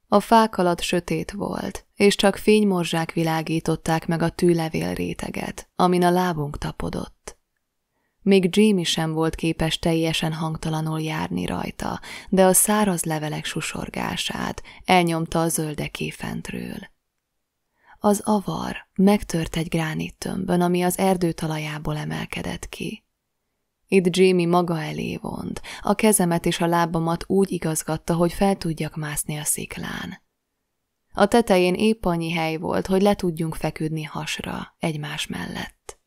A fák alatt sötét volt, és csak fénymorzsák világították meg a tűlevél réteget, amin a lábunk tapodott. Még Jimmy sem volt képes teljesen hangtalanul járni rajta, de a száraz levelek susorgását elnyomta a zöldeké fentről. Az avar megtört egy tömbön, ami az erdő talajából emelkedett ki. Itt Jamie maga elé vont, a kezemet és a lábamat úgy igazgatta, hogy fel tudjak mászni a sziklán. A tetején épp annyi hely volt, hogy le tudjunk feküdni hasra, egymás mellett.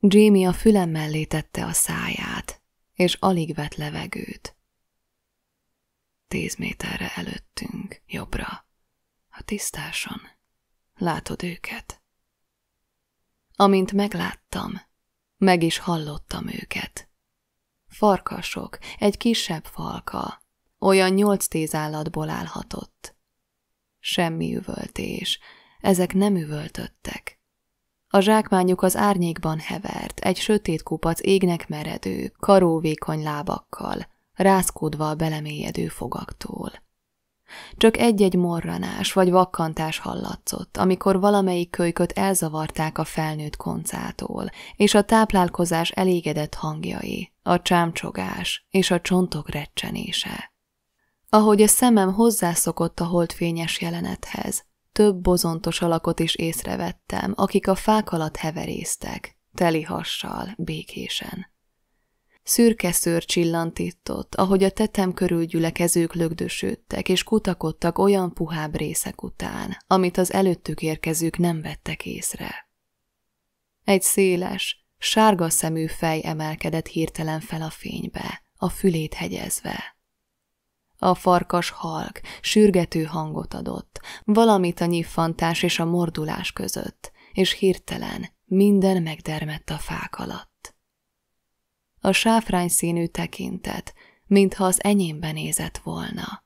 Jamie a fülem mellé tette a száját, és alig vett levegőt. Tíz méterre előttünk, jobbra. A tisztáson. Látod őket? Amint megláttam, meg is hallottam őket. Farkasok, egy kisebb falka, olyan nyolc tézállatból állhatott. Semmi üvöltés, ezek nem üvöltöttek. A zsákmányuk az árnyékban hevert, egy sötét kupac égnek meredő, karóvékony lábakkal, rázkódva a belemélyedő fogaktól. Csak egy-egy morranás vagy vakkantás hallatszott, amikor valamelyik kölyköt elzavarták a felnőtt koncától, és a táplálkozás elégedett hangjai, a csámcsogás és a csontok recsenése. Ahogy a szemem hozzászokott a holdfényes jelenethez, több bozontos alakot is észrevettem, akik a fák alatt heverésztek, teli hassal, békésen. Szürke szőr csillantított, ahogy a tetem körül gyülekezők lögdösődtek és kutakodtak olyan puhább részek után, amit az előttük érkezők nem vettek észre. Egy széles, sárga szemű fej emelkedett hirtelen fel a fénybe, a fülét hegyezve. A farkas halk, sürgető hangot adott, valamit a nyifantás és a mordulás között, és hirtelen minden megdermett a fák alatt a sáfrány színű tekintet, mintha az enyémben nézett volna.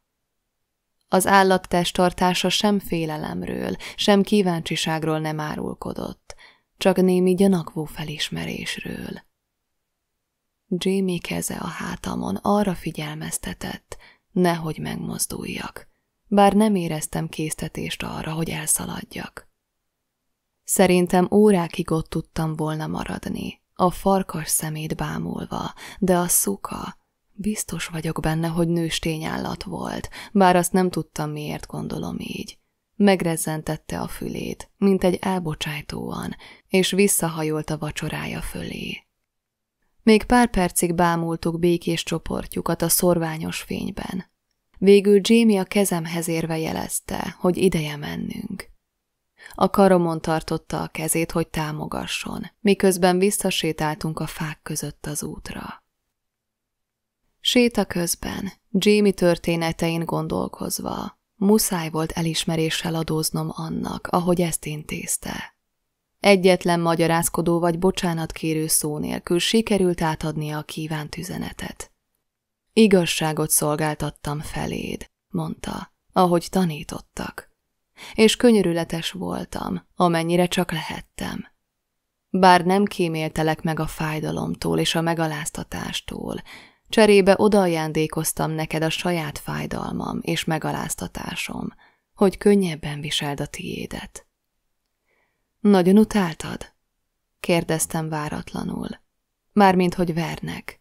Az állattestartása sem félelemről, sem kíváncsiságról nem árulkodott, csak némi gyanakvó felismerésről. Jamie keze a hátamon arra figyelmeztetett, nehogy megmozduljak, bár nem éreztem késztetést arra, hogy elszaladjak. Szerintem órákig ott tudtam volna maradni, a farkas szemét bámulva, de a szuka, biztos vagyok benne, hogy nőstény állat volt, bár azt nem tudtam, miért gondolom így. Megrezzentette a fülét, mint egy elbocsájtóan, és visszahajolt a vacsorája fölé. Még pár percig bámultuk békés csoportjukat a szorványos fényben. Végül Jamie a kezemhez érve jelezte, hogy ideje mennünk a karomon tartotta a kezét, hogy támogasson, miközben visszasétáltunk a fák között az útra. Séta közben, Jamie történetein gondolkozva, muszáj volt elismeréssel adóznom annak, ahogy ezt intézte. Egyetlen magyarázkodó vagy bocsánatkérő szó nélkül sikerült átadnia a kívánt üzenetet. Igazságot szolgáltattam feléd, mondta, ahogy tanítottak és könyörületes voltam, amennyire csak lehettem. Bár nem kíméltelek meg a fájdalomtól és a megaláztatástól, cserébe odajándékoztam neked a saját fájdalmam és megaláztatásom, hogy könnyebben viseld a tiédet. Nagyon utáltad? kérdeztem váratlanul. Mármint, hogy vernek.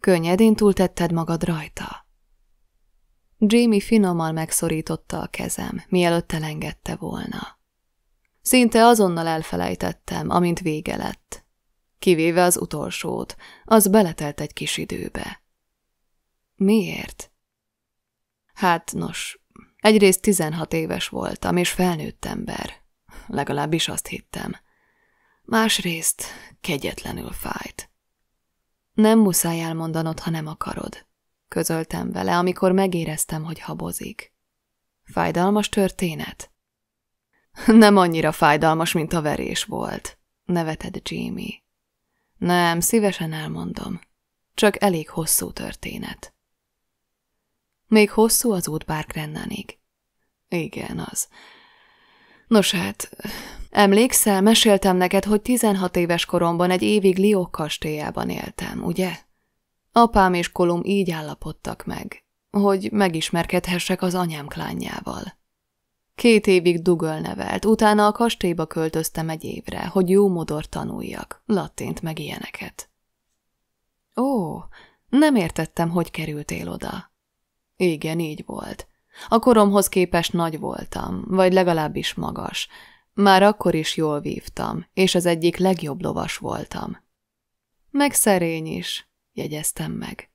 Könnyedén túltetted magad rajta. Jamie finoman megszorította a kezem, mielőtt elengedte volna. Szinte azonnal elfelejtettem, amint vége lett. Kivéve az utolsót, az beletelt egy kis időbe. Miért? Hát nos, egyrészt 16 éves voltam, és felnőtt ember. Legalábbis azt hittem. Másrészt kegyetlenül fájt. Nem muszáj elmondanod, ha nem akarod közöltem vele, amikor megéreztem, hogy habozik. Fájdalmas történet? Nem annyira fájdalmas, mint a verés volt, nevetett Jamie. Nem, szívesen elmondom. Csak elég hosszú történet. Még hosszú az út Barkrennanig. Igen, az. Nos hát, emlékszel, meséltem neked, hogy 16 éves koromban egy évig Lió kastélyában éltem, ugye? Apám és Kolum így állapodtak meg, hogy megismerkedhessek az anyám klányjával. Két évig Dugöl nevelt, utána a kastélyba költöztem egy évre, hogy jó modor tanuljak, lattént meg ilyeneket. Ó, nem értettem, hogy kerültél oda. Igen, így volt. A koromhoz képest nagy voltam, vagy legalábbis magas. Már akkor is jól vívtam, és az egyik legjobb lovas voltam. Meg szerény is, jegyeztem meg.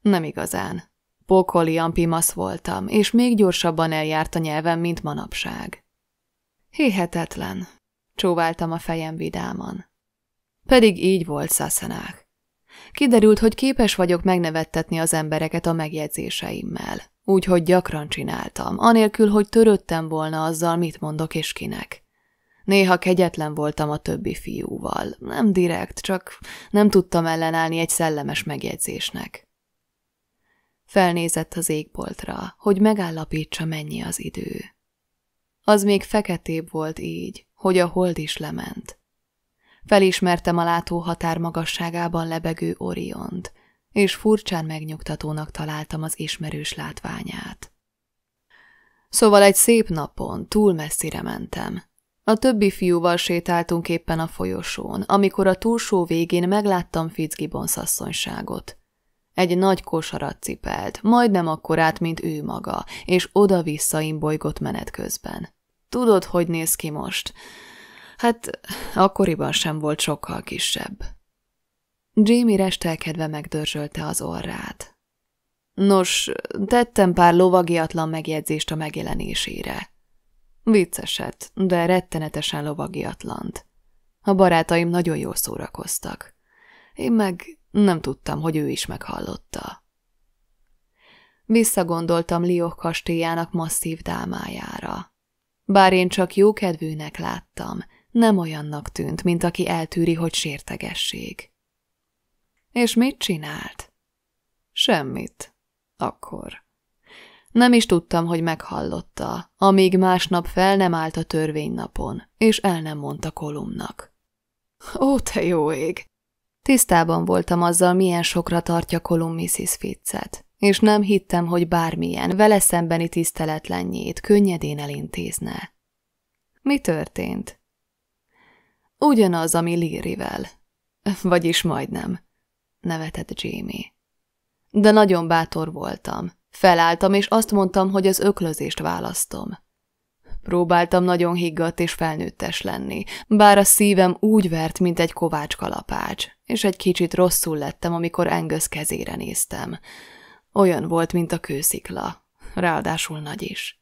Nem igazán. Pokoli ampimasz voltam, és még gyorsabban eljárt a nyelvem, mint manapság. Hihetetlen, csóváltam a fejem vidáman. Pedig így volt Szaszenák. Kiderült, hogy képes vagyok megnevettetni az embereket a megjegyzéseimmel, úgyhogy gyakran csináltam, anélkül, hogy töröttem volna azzal, mit mondok és kinek. Néha kegyetlen voltam a többi fiúval. Nem direkt, csak nem tudtam ellenállni egy szellemes megjegyzésnek. Felnézett az égboltra, hogy megállapítsa, mennyi az idő. Az még feketébb volt így, hogy a hold is lement. Felismertem a látóhatár magasságában lebegő Oriont, és furcsán megnyugtatónak találtam az ismerős látványát. Szóval egy szép napon túl messzire mentem, a többi fiúval sétáltunk éppen a folyosón, amikor a túlsó végén megláttam Fitzgibbons asszonyságot. Egy nagy kosarat cipelt, majdnem akkorát, mint ő maga, és oda-vissza imbolygott menet közben. Tudod, hogy néz ki most? Hát, akkoriban sem volt sokkal kisebb. Jamie restelkedve megdörzsölte az orrát. Nos, tettem pár lovagiatlan megjegyzést a megjelenésére. Vicceset, de rettenetesen lovagiatlant. A barátaim nagyon jól szórakoztak. Én meg nem tudtam, hogy ő is meghallotta. Visszagondoltam Liok kastélyának masszív dámájára. Bár én csak jókedvűnek láttam, nem olyannak tűnt, mint aki eltűri, hogy sértegesség. És mit csinált? Semmit. Akkor. Nem is tudtam, hogy meghallotta, amíg másnap fel nem állt a törvénynapon, és el nem mondta Kolumnak. Ó, te jó ég! Tisztában voltam azzal, milyen sokra tartja Kolum Mrs. Fitzet, és nem hittem, hogy bármilyen, vele szembeni tiszteletlennyét könnyedén elintézne. Mi történt? Ugyanaz, ami Lirivel. Vagyis majdnem, nevetett Jamie. De nagyon bátor voltam, Felálltam, és azt mondtam, hogy az öklözést választom. Próbáltam nagyon higgadt és felnőttes lenni, bár a szívem úgy vert, mint egy kovács kalapács, és egy kicsit rosszul lettem, amikor Engöz kezére néztem. Olyan volt, mint a kőszikla, ráadásul nagy is.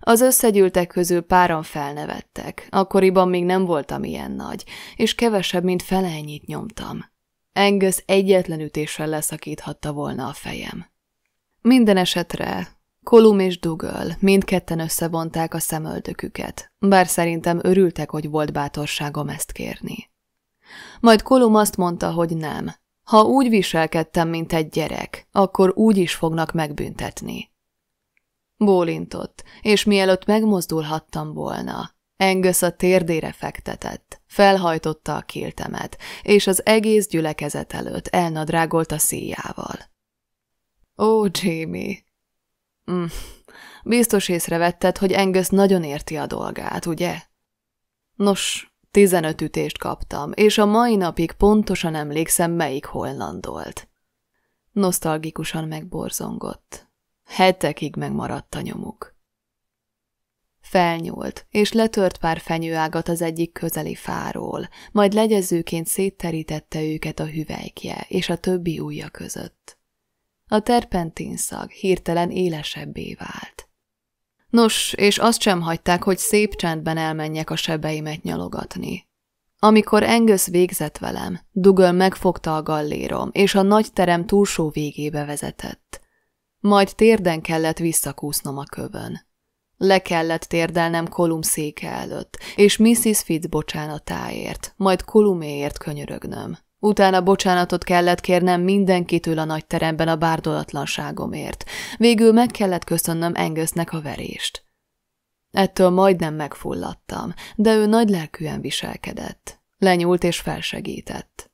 Az összegyűltek közül páran felnevettek, akkoriban még nem voltam ilyen nagy, és kevesebb, mint fele ennyit nyomtam. Engöz egyetlen ütéssel leszakíthatta volna a fejem. Minden esetre Kolum és Dugöl mindketten összevonták a szemöldöküket, bár szerintem örültek, hogy volt bátorságom ezt kérni. Majd Kolum azt mondta, hogy nem. Ha úgy viselkedtem, mint egy gyerek, akkor úgy is fognak megbüntetni. Bólintott, és mielőtt megmozdulhattam volna, Engös a térdére fektetett, felhajtotta a kiltemet, és az egész gyülekezet előtt elnadrágolt a szíjával. Ó, Jamie. Mm. Biztos észrevetted, hogy Angus nagyon érti a dolgát, ugye? Nos, tizenöt ütést kaptam, és a mai napig pontosan emlékszem, melyik hollandolt. Nosztalgikusan megborzongott. Hetekig megmaradt a nyomuk. Felnyúlt, és letört pár fenyőágat az egyik közeli fáról, majd legyezőként szétterítette őket a hüvelykje és a többi ujja között. A terpentin szag hirtelen élesebbé vált. Nos, és azt sem hagyták, hogy szép csendben elmenjek a sebeimet nyalogatni. Amikor Engös végzett velem, Dugöl megfogta a gallérom, és a nagy terem túlsó végébe vezetett. Majd térden kellett visszakúsznom a kövön. Le kellett térdelnem Kolum széke előtt, és Mrs. Fitz bocsánatáért, majd Kolumért könyörögnöm. Utána bocsánatot kellett kérnem mindenkitől a nagy teremben a bárdolatlanságomért. Végül meg kellett köszönnöm Engösznek a verést. Ettől majdnem megfulladtam, de ő nagy lelkűen viselkedett. Lenyúlt és felsegített.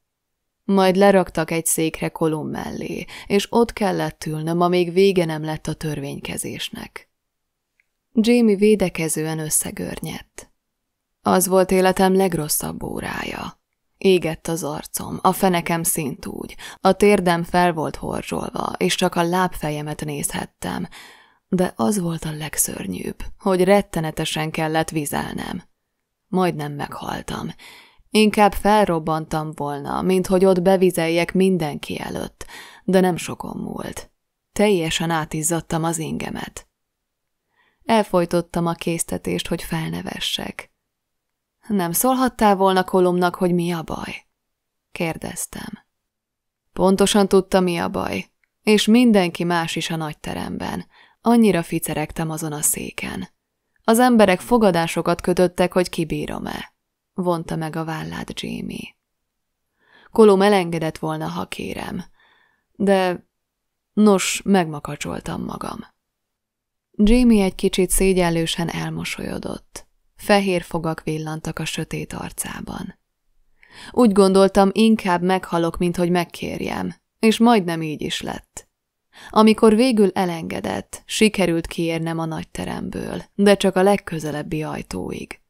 Majd leraktak egy székre kolum mellé, és ott kellett ülnöm, amíg vége nem lett a törvénykezésnek. Jamie védekezően összegörnyedt. Az volt életem legrosszabb órája. Égett az arcom, a fenekem úgy, a térdem fel volt horzsolva, és csak a lábfejemet nézhettem, de az volt a legszörnyűbb, hogy rettenetesen kellett vizelnem. Majdnem meghaltam. Inkább felrobbantam volna, mint hogy ott bevizeljek mindenki előtt, de nem sokon múlt. Teljesen átizzadtam az ingemet. Elfojtottam a késztetést, hogy felnevessek. Nem szólhattál volna Kolumnak, hogy mi a baj? Kérdeztem. Pontosan tudta, mi a baj, és mindenki más is a nagyteremben. Annyira ficeregtem azon a széken. Az emberek fogadásokat kötöttek, hogy kibírom-e. Vonta meg a vállát Jamie. Kolum elengedett volna, ha kérem. De nos, megmakacsoltam magam. Jamie egy kicsit szégyenlősen elmosolyodott fehér fogak villantak a sötét arcában. Úgy gondoltam, inkább meghalok, mint hogy megkérjem, és majdnem így is lett. Amikor végül elengedett, sikerült kiérnem a nagy teremből, de csak a legközelebbi ajtóig.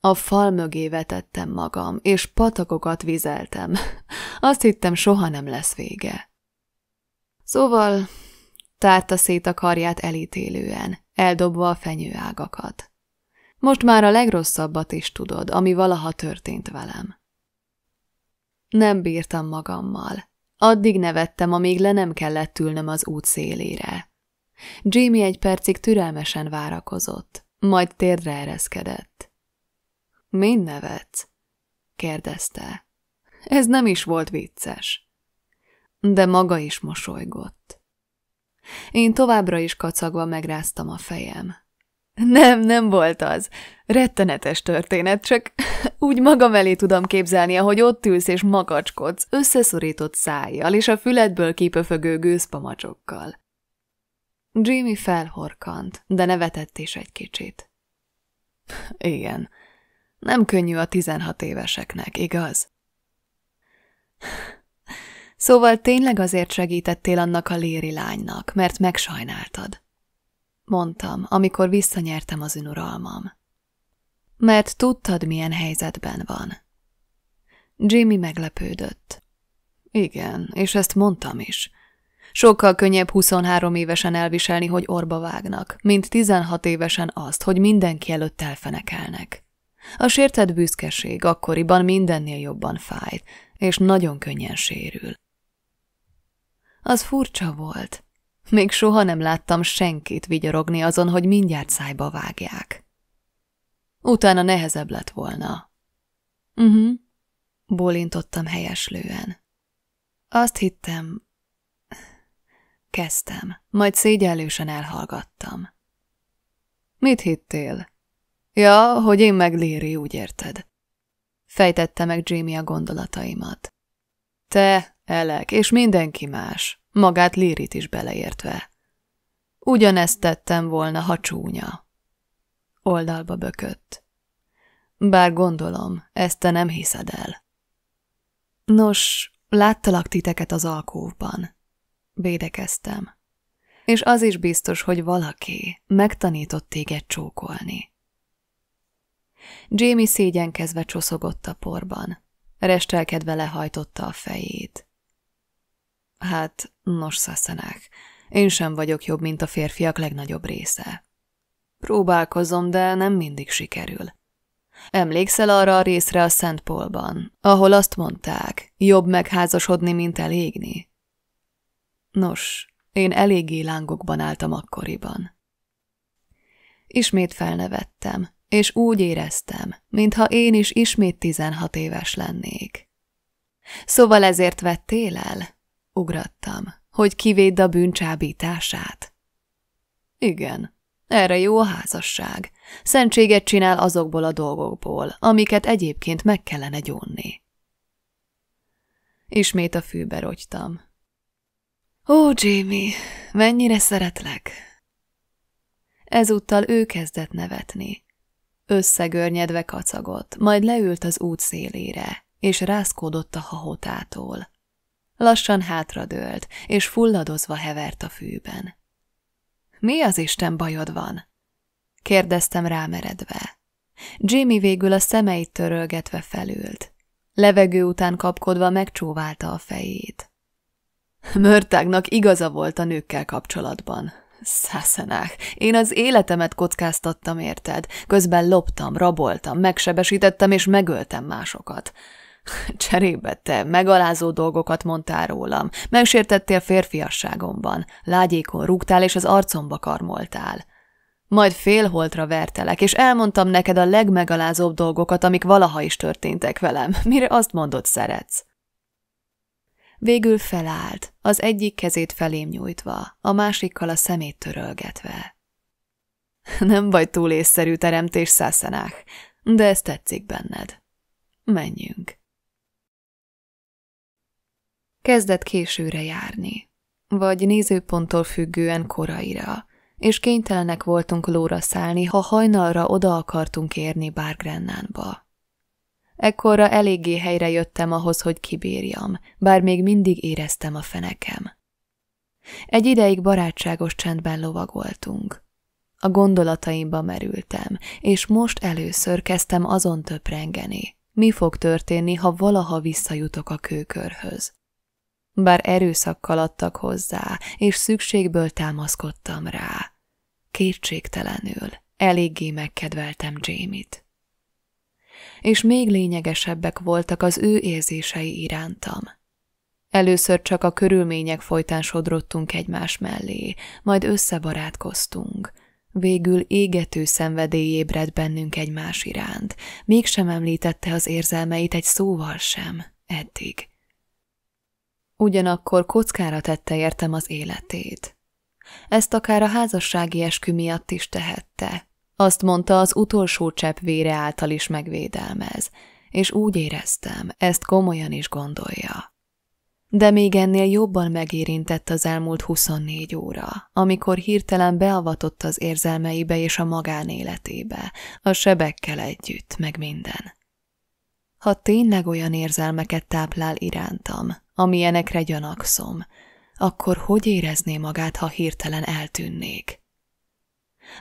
A fal mögé vetettem magam, és patakokat vizeltem. Azt hittem, soha nem lesz vége. Szóval tárta szét a karját elítélően, eldobva a fenyőágakat. Most már a legrosszabbat is tudod, ami valaha történt velem. Nem bírtam magammal. Addig nevettem, amíg le nem kellett ülnöm az út szélére. Jimmy egy percig türelmesen várakozott, majd térdre ereszkedett. – Mi nevetsz? – kérdezte. Ez nem is volt vicces. De maga is mosolygott. Én továbbra is kacagva megráztam a fejem. Nem, nem volt az. Rettenetes történet, csak úgy magam elé tudom képzelni, ahogy ott ülsz és makacskodsz, összeszorított szájjal és a füledből kipöfögő gőzpamacsokkal. Jimmy felhorkant, de nevetett is egy kicsit. Igen, nem könnyű a tizenhat éveseknek, igaz? Szóval tényleg azért segítettél annak a léri lánynak, mert megsajnáltad mondtam, amikor visszanyertem az önuralmam. Mert tudtad, milyen helyzetben van. Jimmy meglepődött. Igen, és ezt mondtam is. Sokkal könnyebb 23 évesen elviselni, hogy orba vágnak, mint 16 évesen azt, hogy mindenki előtt elfenekelnek. A sértett büszkeség akkoriban mindennél jobban fájt, és nagyon könnyen sérül. Az furcsa volt, még soha nem láttam senkit vigyorogni azon, hogy mindjárt szájba vágják. Utána nehezebb lett volna. Mhm, uh -huh. bólintottam helyeslően. Azt hittem... Kezdtem, majd szégyellősen elhallgattam. Mit hittél? Ja, hogy én meg Léri, úgy érted. Fejtette meg Jamie a gondolataimat. Te, Elek, és mindenki más magát Lírit is beleértve. Ugyanezt tettem volna, ha csúnya. Oldalba bökött. Bár gondolom, ezt te nem hiszed el. Nos, láttalak titeket az alkóvban. Védekeztem. És az is biztos, hogy valaki megtanított téged csókolni. Jamie szégyenkezve csoszogott a porban. Restelkedve lehajtotta a fejét. Hát, nos szaszenák, én sem vagyok jobb, mint a férfiak legnagyobb része. Próbálkozom, de nem mindig sikerül. Emlékszel arra a részre a Szent Polban, ahol azt mondták, jobb megházasodni, mint elégni? Nos, én eléggé lángokban álltam akkoriban. Ismét felnevettem, és úgy éreztem, mintha én is ismét tizenhat éves lennék. Szóval ezért vettél el? Ugrattam, hogy kivédd a bűncsábítását. Igen, erre jó a házasság. Szentséget csinál azokból a dolgokból, amiket egyébként meg kellene gyónni. Ismét a fűbe rogytam. Ó, Jamie, mennyire szeretlek! Ezúttal ő kezdett nevetni. Összegörnyedve kacagott, majd leült az út szélére, és rászkódott a hahotától lassan hátradőlt, és fulladozva hevert a fűben. Mi az Isten bajod van? kérdeztem rámeredve. Jimmy végül a szemeit törölgetve felült. Levegő után kapkodva megcsóválta a fejét. Mörtágnak igaza volt a nőkkel kapcsolatban. Szászenák, én az életemet kockáztattam, érted? Közben loptam, raboltam, megsebesítettem és megöltem másokat. Cserébe te megalázó dolgokat mondtál rólam, megsértettél férfiasságomban, lágyékon rúgtál és az arcomba karmoltál. Majd félholtra vertelek, és elmondtam neked a legmegalázóbb dolgokat, amik valaha is történtek velem, mire azt mondod szeretsz. Végül felállt, az egyik kezét felém nyújtva, a másikkal a szemét törölgetve. Nem vagy túl észszerű teremtés, Szászenák, de ez tetszik benned. Menjünk kezdett későre járni, vagy nézőponttól függően koraira, és kénytelenek voltunk lóra szállni, ha hajnalra oda akartunk érni Bárgrennánba. Ekkorra eléggé helyre jöttem ahhoz, hogy kibírjam, bár még mindig éreztem a fenekem. Egy ideig barátságos csendben lovagoltunk. A gondolataimba merültem, és most először kezdtem azon töprengeni. Mi fog történni, ha valaha visszajutok a kőkörhöz? bár erőszakkal adtak hozzá, és szükségből támaszkodtam rá. Kétségtelenül eléggé megkedveltem Jamie-t. És még lényegesebbek voltak az ő érzései irántam. Először csak a körülmények folytán sodrottunk egymás mellé, majd összebarátkoztunk. Végül égető szenvedély ébredt bennünk egymás iránt, mégsem említette az érzelmeit egy szóval sem, eddig. Ugyanakkor kockára tette értem az életét. Ezt akár a házassági eskü miatt is tehette. Azt mondta, az utolsó csepp vére által is megvédelmez, és úgy éreztem, ezt komolyan is gondolja. De még ennél jobban megérintett az elmúlt 24 óra, amikor hirtelen beavatott az érzelmeibe és a magánéletébe, a sebekkel együtt, meg minden. Ha tényleg olyan érzelmeket táplál irántam, amilyenekre gyanakszom, akkor hogy érezné magát, ha hirtelen eltűnnék?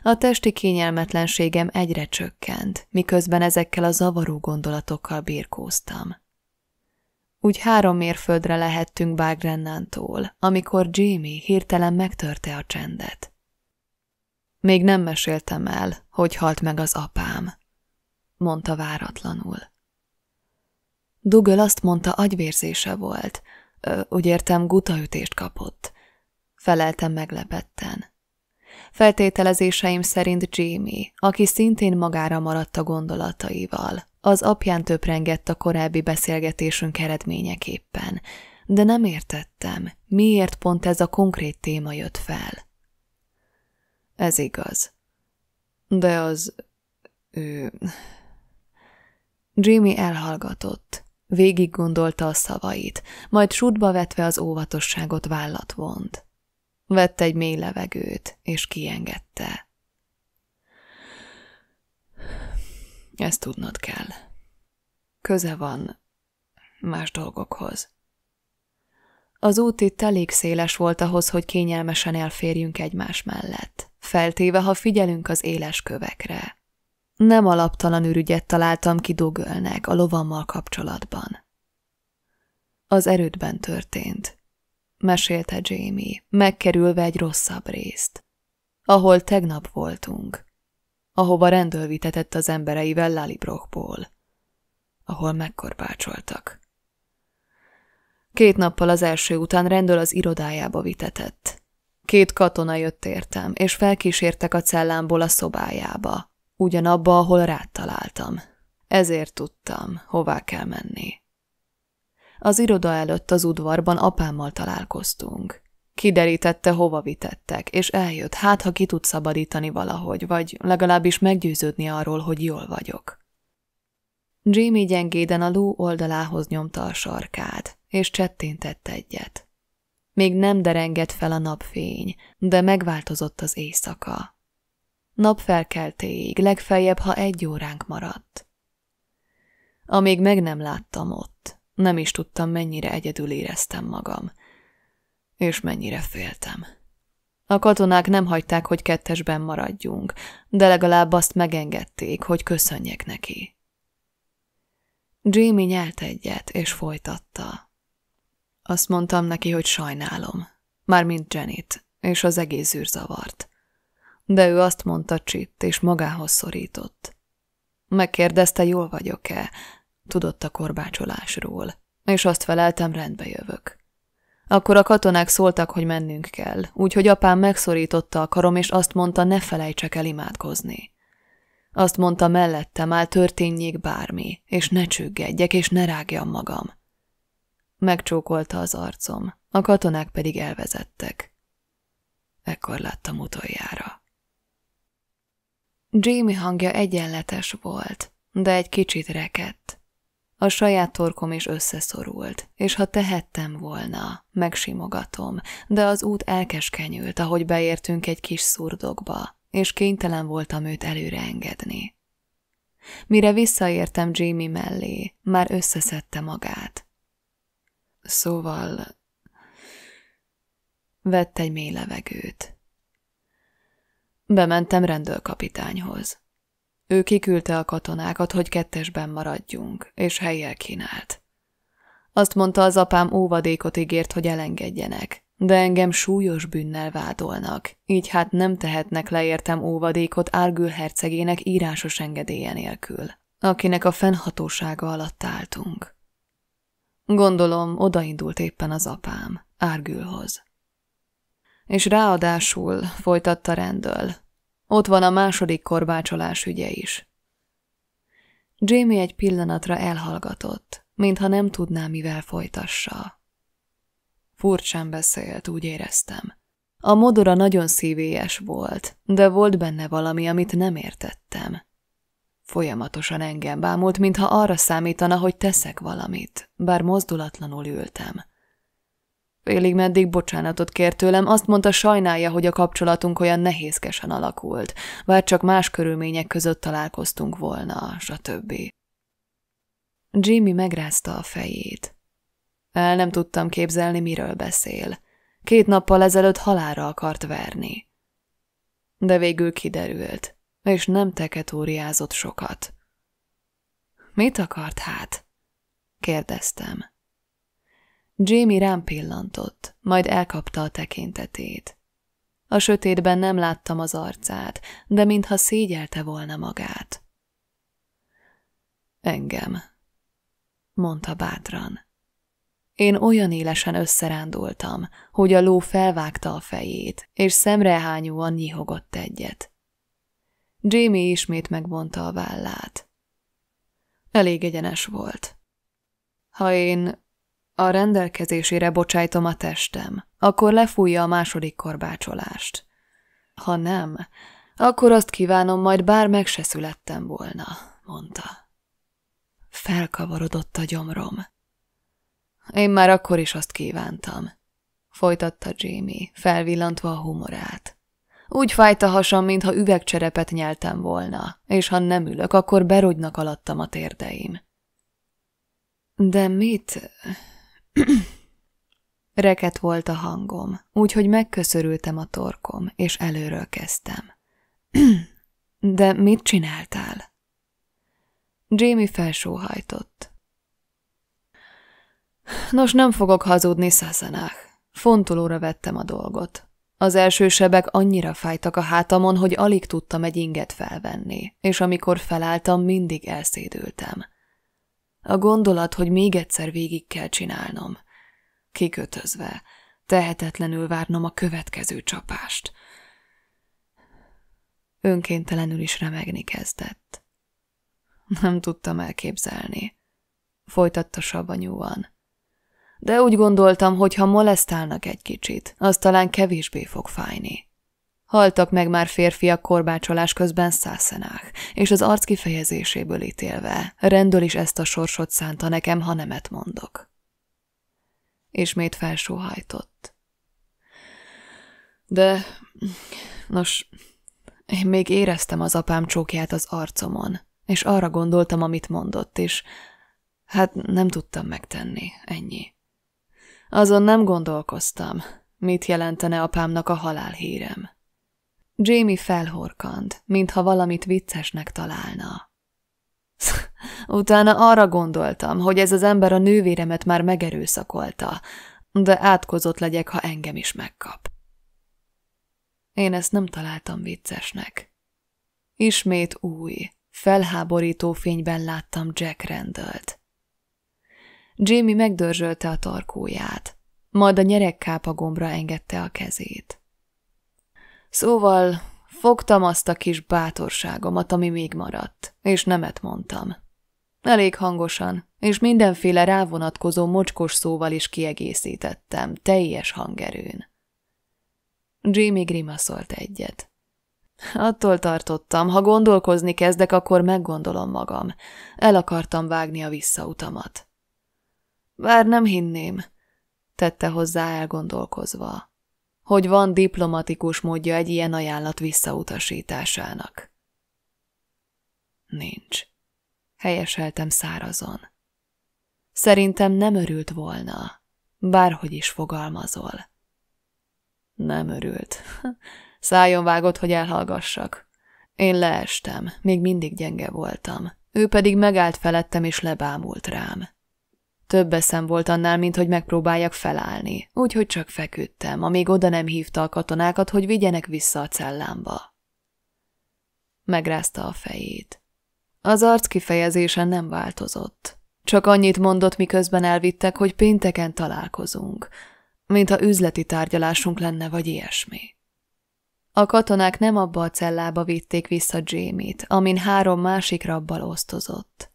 A testi kényelmetlenségem egyre csökkent, miközben ezekkel a zavaró gondolatokkal birkóztam. Úgy három mérföldre lehettünk Bágrennántól, amikor Jimmy hirtelen megtörte a csendet. Még nem meséltem el, hogy halt meg az apám, mondta váratlanul. Dugöl azt mondta, agyvérzése volt. Ö, úgy értem, gutaütést kapott. Feleltem meglepetten. Feltételezéseim szerint Jamie, aki szintén magára maradt a gondolataival, az apján töprengett a korábbi beszélgetésünk eredményeképpen, de nem értettem, miért pont ez a konkrét téma jött fel. Ez igaz. De az... ő... Jamie elhallgatott. Végig gondolta a szavait, majd sútba vetve az óvatosságot vállat vont. Vett egy mély levegőt, és kiengedte. Ezt tudnod kell. Köze van más dolgokhoz. Az út itt elég széles volt ahhoz, hogy kényelmesen elférjünk egymás mellett, feltéve, ha figyelünk az éles kövekre. Nem alaptalan ürügyet találtam ki Dogölnek a lovammal kapcsolatban. Az erődben történt, mesélte Jamie, megkerülve egy rosszabb részt, ahol tegnap voltunk, ahova rendőrvitetett az embereivel Lalibrochból, ahol megkorbácsoltak. Két nappal az első után rendőr az irodájába vitetett. Két katona jött értem, és felkísértek a cellámból a szobájába ugyanabba, ahol rád találtam. Ezért tudtam, hová kell menni. Az iroda előtt az udvarban apámmal találkoztunk. Kiderítette, hova vitettek, és eljött, hát ha ki tud szabadítani valahogy, vagy legalábbis meggyőződni arról, hogy jól vagyok. Jimmy gyengéden a ló oldalához nyomta a sarkát, és csettintett egyet. Még nem derengett fel a napfény, de megváltozott az éjszaka. Nap felkeltéig, legfeljebb, ha egy óránk maradt. Amíg meg nem láttam ott, nem is tudtam, mennyire egyedül éreztem magam, és mennyire féltem. A katonák nem hagyták, hogy kettesben maradjunk, de legalább azt megengedték, hogy köszönjek neki. Jamie nyelt egyet, és folytatta. Azt mondtam neki, hogy sajnálom, mármint Janet, és az egész űrzavart de ő azt mondta csitt, és magához szorított. Megkérdezte, jól vagyok-e, tudott a korbácsolásról, és azt feleltem, rendbe jövök. Akkor a katonák szóltak, hogy mennünk kell, úgyhogy apám megszorította a karom, és azt mondta, ne felejtsek el imádkozni. Azt mondta mellettem, áll történjék bármi, és ne csüggedjek, és ne rágjam magam. Megcsókolta az arcom, a katonák pedig elvezettek. Ekkor láttam utoljára. Jamie hangja egyenletes volt, de egy kicsit rekedt. A saját torkom is összeszorult, és ha tehettem volna, megsimogatom, de az út elkeskenyült, ahogy beértünk egy kis szurdokba, és kénytelen voltam őt előre engedni. Mire visszaértem Jamie mellé, már összeszedte magát. Szóval... Vett egy mély levegőt. Bementem rendőrkapitányhoz. Ő kiküldte a katonákat, hogy kettesben maradjunk, és helyjel kínált. Azt mondta az apám óvadékot ígért, hogy elengedjenek, de engem súlyos bűnnel vádolnak, így hát nem tehetnek leértem óvadékot Árgül hercegének írásos engedélye nélkül, akinek a fennhatósága alatt álltunk. Gondolom, odaindult éppen az apám, Árgülhoz. És ráadásul, folytatta rendől, ott van a második korbácsolás ügye is. Jamie egy pillanatra elhallgatott, mintha nem tudná, mivel folytassa. Furcsán beszélt, úgy éreztem. A modora nagyon szívélyes volt, de volt benne valami, amit nem értettem. Folyamatosan engem bámult, mintha arra számítana, hogy teszek valamit, bár mozdulatlanul ültem. Félig meddig bocsánatot kért tőlem, azt mondta sajnálja, hogy a kapcsolatunk olyan nehézkesen alakult, vagy csak más körülmények között találkoztunk volna, stb. Jimmy megrázta a fejét. El nem tudtam képzelni, miről beszél. Két nappal ezelőtt halára akart verni. De végül kiderült, és nem teketóriázott sokat. Mit akart hát? kérdeztem. Jamie rám pillantott, majd elkapta a tekintetét. A sötétben nem láttam az arcát, de mintha szégyelte volna magát. Engem, mondta bátran. Én olyan élesen összerándultam, hogy a ló felvágta a fejét, és szemrehányúan nyihogott egyet. Jamie ismét megvonta a vállát. Elég egyenes volt. Ha én a rendelkezésére bocsájtom a testem, akkor lefújja a második korbácsolást. Ha nem, akkor azt kívánom, majd bár meg se születtem volna, mondta. Felkavarodott a gyomrom. Én már akkor is azt kívántam, folytatta Jamie, felvillantva a humorát. Úgy fájt a hasam, mintha üvegcserepet nyeltem volna, és ha nem ülök, akkor berogynak alattam a térdeim. De mit? Reket volt a hangom, úgyhogy megköszörültem a torkom, és előről kezdtem. De mit csináltál? Jamie felsóhajtott. Nos, nem fogok hazudni, Szaszenák. Fontolóra vettem a dolgot. Az első sebek annyira fájtak a hátamon, hogy alig tudtam egy inget felvenni, és amikor felálltam, mindig elszédültem. A gondolat, hogy még egyszer végig kell csinálnom. Kikötözve, tehetetlenül várnom a következő csapást. Önkéntelenül is remegni kezdett. Nem tudtam elképzelni. Folytatta savanyúan. De úgy gondoltam, hogy ha molesztálnak egy kicsit, az talán kevésbé fog fájni. Haltak meg már férfiak korbácsolás közben szászenák, és az arc kifejezéséből ítélve. Rendől is ezt a sorsot szánta nekem, ha nemet mondok. Ismét felsóhajtott. De, nos, én még éreztem az apám csókját az arcomon, és arra gondoltam, amit mondott, és hát nem tudtam megtenni, ennyi. Azon nem gondolkoztam, mit jelentene apámnak a halálhírem. Jamie felhorkant, mintha valamit viccesnek találna. Utána arra gondoltam, hogy ez az ember a nővéremet már megerőszakolta, de átkozott legyek, ha engem is megkap. Én ezt nem találtam viccesnek. Ismét új, felháborító fényben láttam Jack rendelt. Jamie megdörzsölte a tarkóját, majd a nyerekkápa gombra engedte a kezét. Szóval fogtam azt a kis bátorságomat, ami még maradt, és nemet mondtam. Elég hangosan, és mindenféle rávonatkozó mocskos szóval is kiegészítettem, teljes hangerőn. Jimmy grimaszolt egyet. Attól tartottam, ha gondolkozni kezdek, akkor meggondolom magam. El akartam vágni a visszautamat. Vár, nem hinném, tette hozzá elgondolkozva hogy van diplomatikus módja egy ilyen ajánlat visszautasításának. Nincs. Helyeseltem szárazon. Szerintem nem örült volna, bárhogy is fogalmazol. Nem örült. Szájon vágott, hogy elhallgassak. Én leestem, még mindig gyenge voltam. Ő pedig megállt felettem és lebámult rám. Több eszem volt annál, mint hogy megpróbáljak felállni, úgyhogy csak feküdtem, amíg oda nem hívta a katonákat, hogy vigyenek vissza a cellámba. Megrázta a fejét. Az arc kifejezésen nem változott. Csak annyit mondott, miközben elvittek, hogy pénteken találkozunk, mintha üzleti tárgyalásunk lenne, vagy ilyesmi. A katonák nem abba a cellába vitték vissza Jamie-t, amin három másik rabbal osztozott.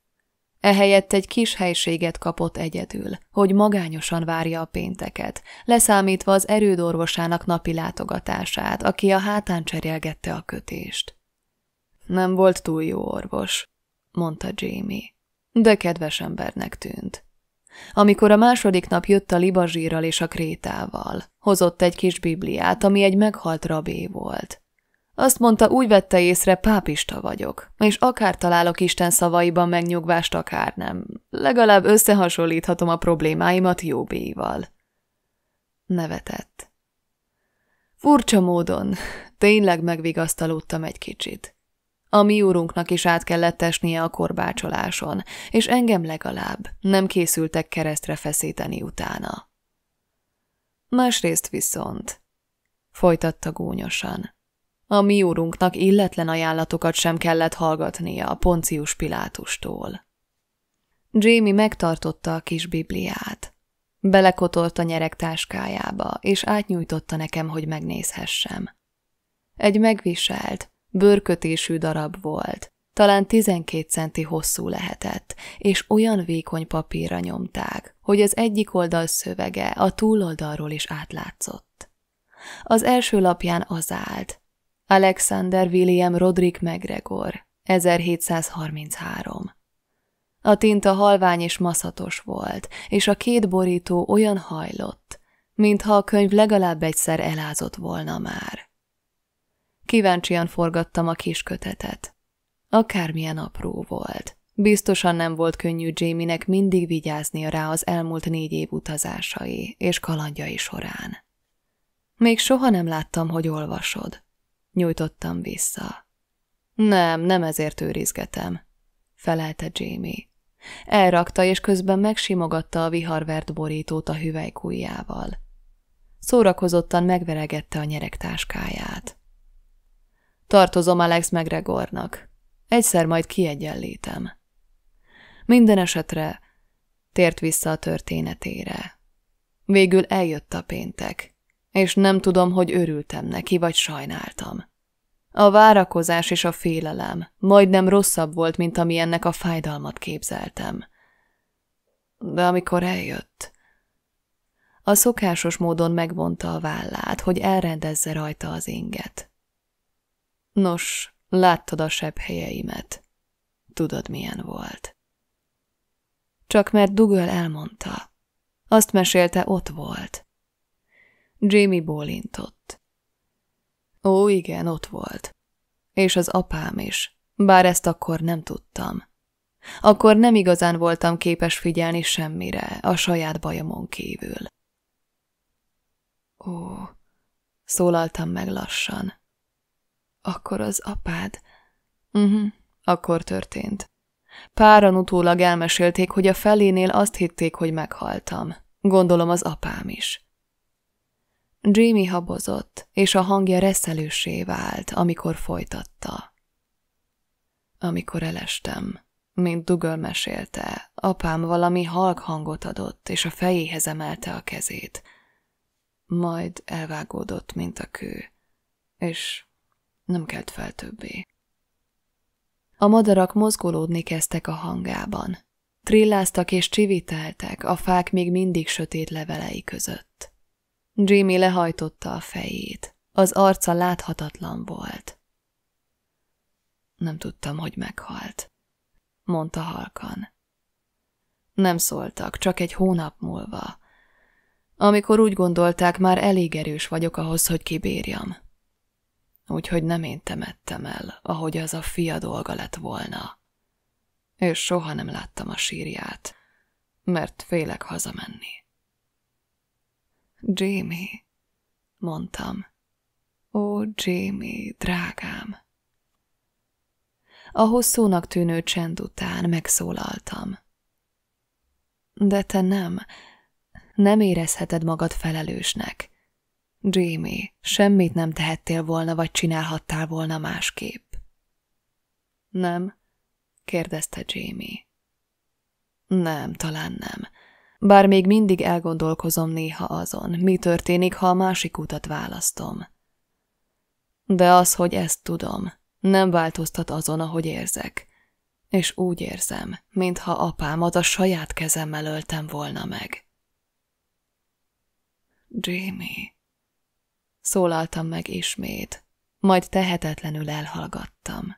Ehelyett egy kis helységet kapott egyedül, hogy magányosan várja a pénteket, leszámítva az erődorvosának napi látogatását, aki a hátán cserélgette a kötést. Nem volt túl jó orvos, mondta Jamie, de kedves embernek tűnt. Amikor a második nap jött a libazsírral és a krétával, hozott egy kis bibliát, ami egy meghalt rabé volt. Azt mondta, úgy vette észre, pápista vagyok, és akár találok Isten szavaiban megnyugvást, akár nem. Legalább összehasonlíthatom a problémáimat Jóbéival. Nevetett. Furcsa módon, tényleg megvigasztalódtam egy kicsit. A mi úrunknak is át kellett esnie a korbácsoláson, és engem legalább nem készültek keresztre feszíteni utána. Másrészt viszont, folytatta gúnyosan, a mi úrunknak illetlen ajánlatokat sem kellett hallgatnia a Poncius Pilátustól. Jamie megtartotta a kis Bibliát. Belekotolt a nyerek táskájába, és átnyújtotta nekem, hogy megnézhessem. Egy megviselt, bőrkötésű darab volt, talán 12 centi hosszú lehetett, és olyan vékony papírra nyomták, hogy az egyik oldal szövege a túloldalról is átlátszott. Az első lapján az állt, Alexander William Rodrik McGregor, 1733. A tinta halvány és maszatos volt, és a két borító olyan hajlott, mintha a könyv legalább egyszer elázott volna már. Kíváncsian forgattam a kis kötetet. Akármilyen apró volt. Biztosan nem volt könnyű Jamie-nek mindig vigyáznia rá az elmúlt négy év utazásai és kalandjai során. Még soha nem láttam, hogy olvasod, Nyújtottam vissza. Nem, nem ezért őrizgetem, felelte Jamie. Elrakta, és közben megsimogatta a viharvert borítót a hüvelykújjával. Szórakozottan megveregette a nyeregtáskáját. Tartozom Alex megregornak. Egyszer majd kiegyenlítem. Minden esetre tért vissza a történetére. Végül eljött a péntek és nem tudom, hogy örültem neki, vagy sajnáltam. A várakozás és a félelem majdnem rosszabb volt, mint ami ennek a fájdalmat képzeltem. De amikor eljött... A szokásos módon megvonta a vállát, hogy elrendezze rajta az inget. Nos, láttad a sebb helyeimet. Tudod, milyen volt. Csak mert Dugöl elmondta. Azt mesélte, ott volt. Jamie bólintott. Ó, igen, ott volt. És az apám is, bár ezt akkor nem tudtam. Akkor nem igazán voltam képes figyelni semmire, a saját bajomon kívül. Ó, szólaltam meg lassan. Akkor az apád? Mhm, uh-huh, akkor történt. Páran utólag elmesélték, hogy a felénél azt hitték, hogy meghaltam. Gondolom az apám is. Jamie habozott, és a hangja reszelősé vált, amikor folytatta. Amikor elestem, mint Dugöl mesélte, apám valami halk hangot adott, és a fejéhez emelte a kezét. Majd elvágódott, mint a kő, és nem kelt fel többé. A madarak mozgolódni kezdtek a hangában. Trilláztak és csiviteltek a fák még mindig sötét levelei között. Jimmy lehajtotta a fejét. Az arca láthatatlan volt. Nem tudtam, hogy meghalt, mondta halkan. Nem szóltak, csak egy hónap múlva. Amikor úgy gondolták, már elég erős vagyok ahhoz, hogy kibírjam. Úgyhogy nem én temettem el, ahogy az a fia dolga lett volna. És soha nem láttam a sírját, mert félek hazamenni. Jamie, mondtam. Ó, Jamie, drágám! A hosszúnak tűnő csend után megszólaltam. De te nem, nem érezheted magad felelősnek. Jamie, semmit nem tehettél volna, vagy csinálhattál volna másképp. Nem? kérdezte Jamie. Nem, talán nem. Bár még mindig elgondolkozom néha azon, mi történik, ha a másik utat választom. De az, hogy ezt tudom, nem változtat azon, ahogy érzek. És úgy érzem, mintha apámat a saját kezemmel öltem volna meg. Jamie, szólaltam meg ismét, majd tehetetlenül elhallgattam.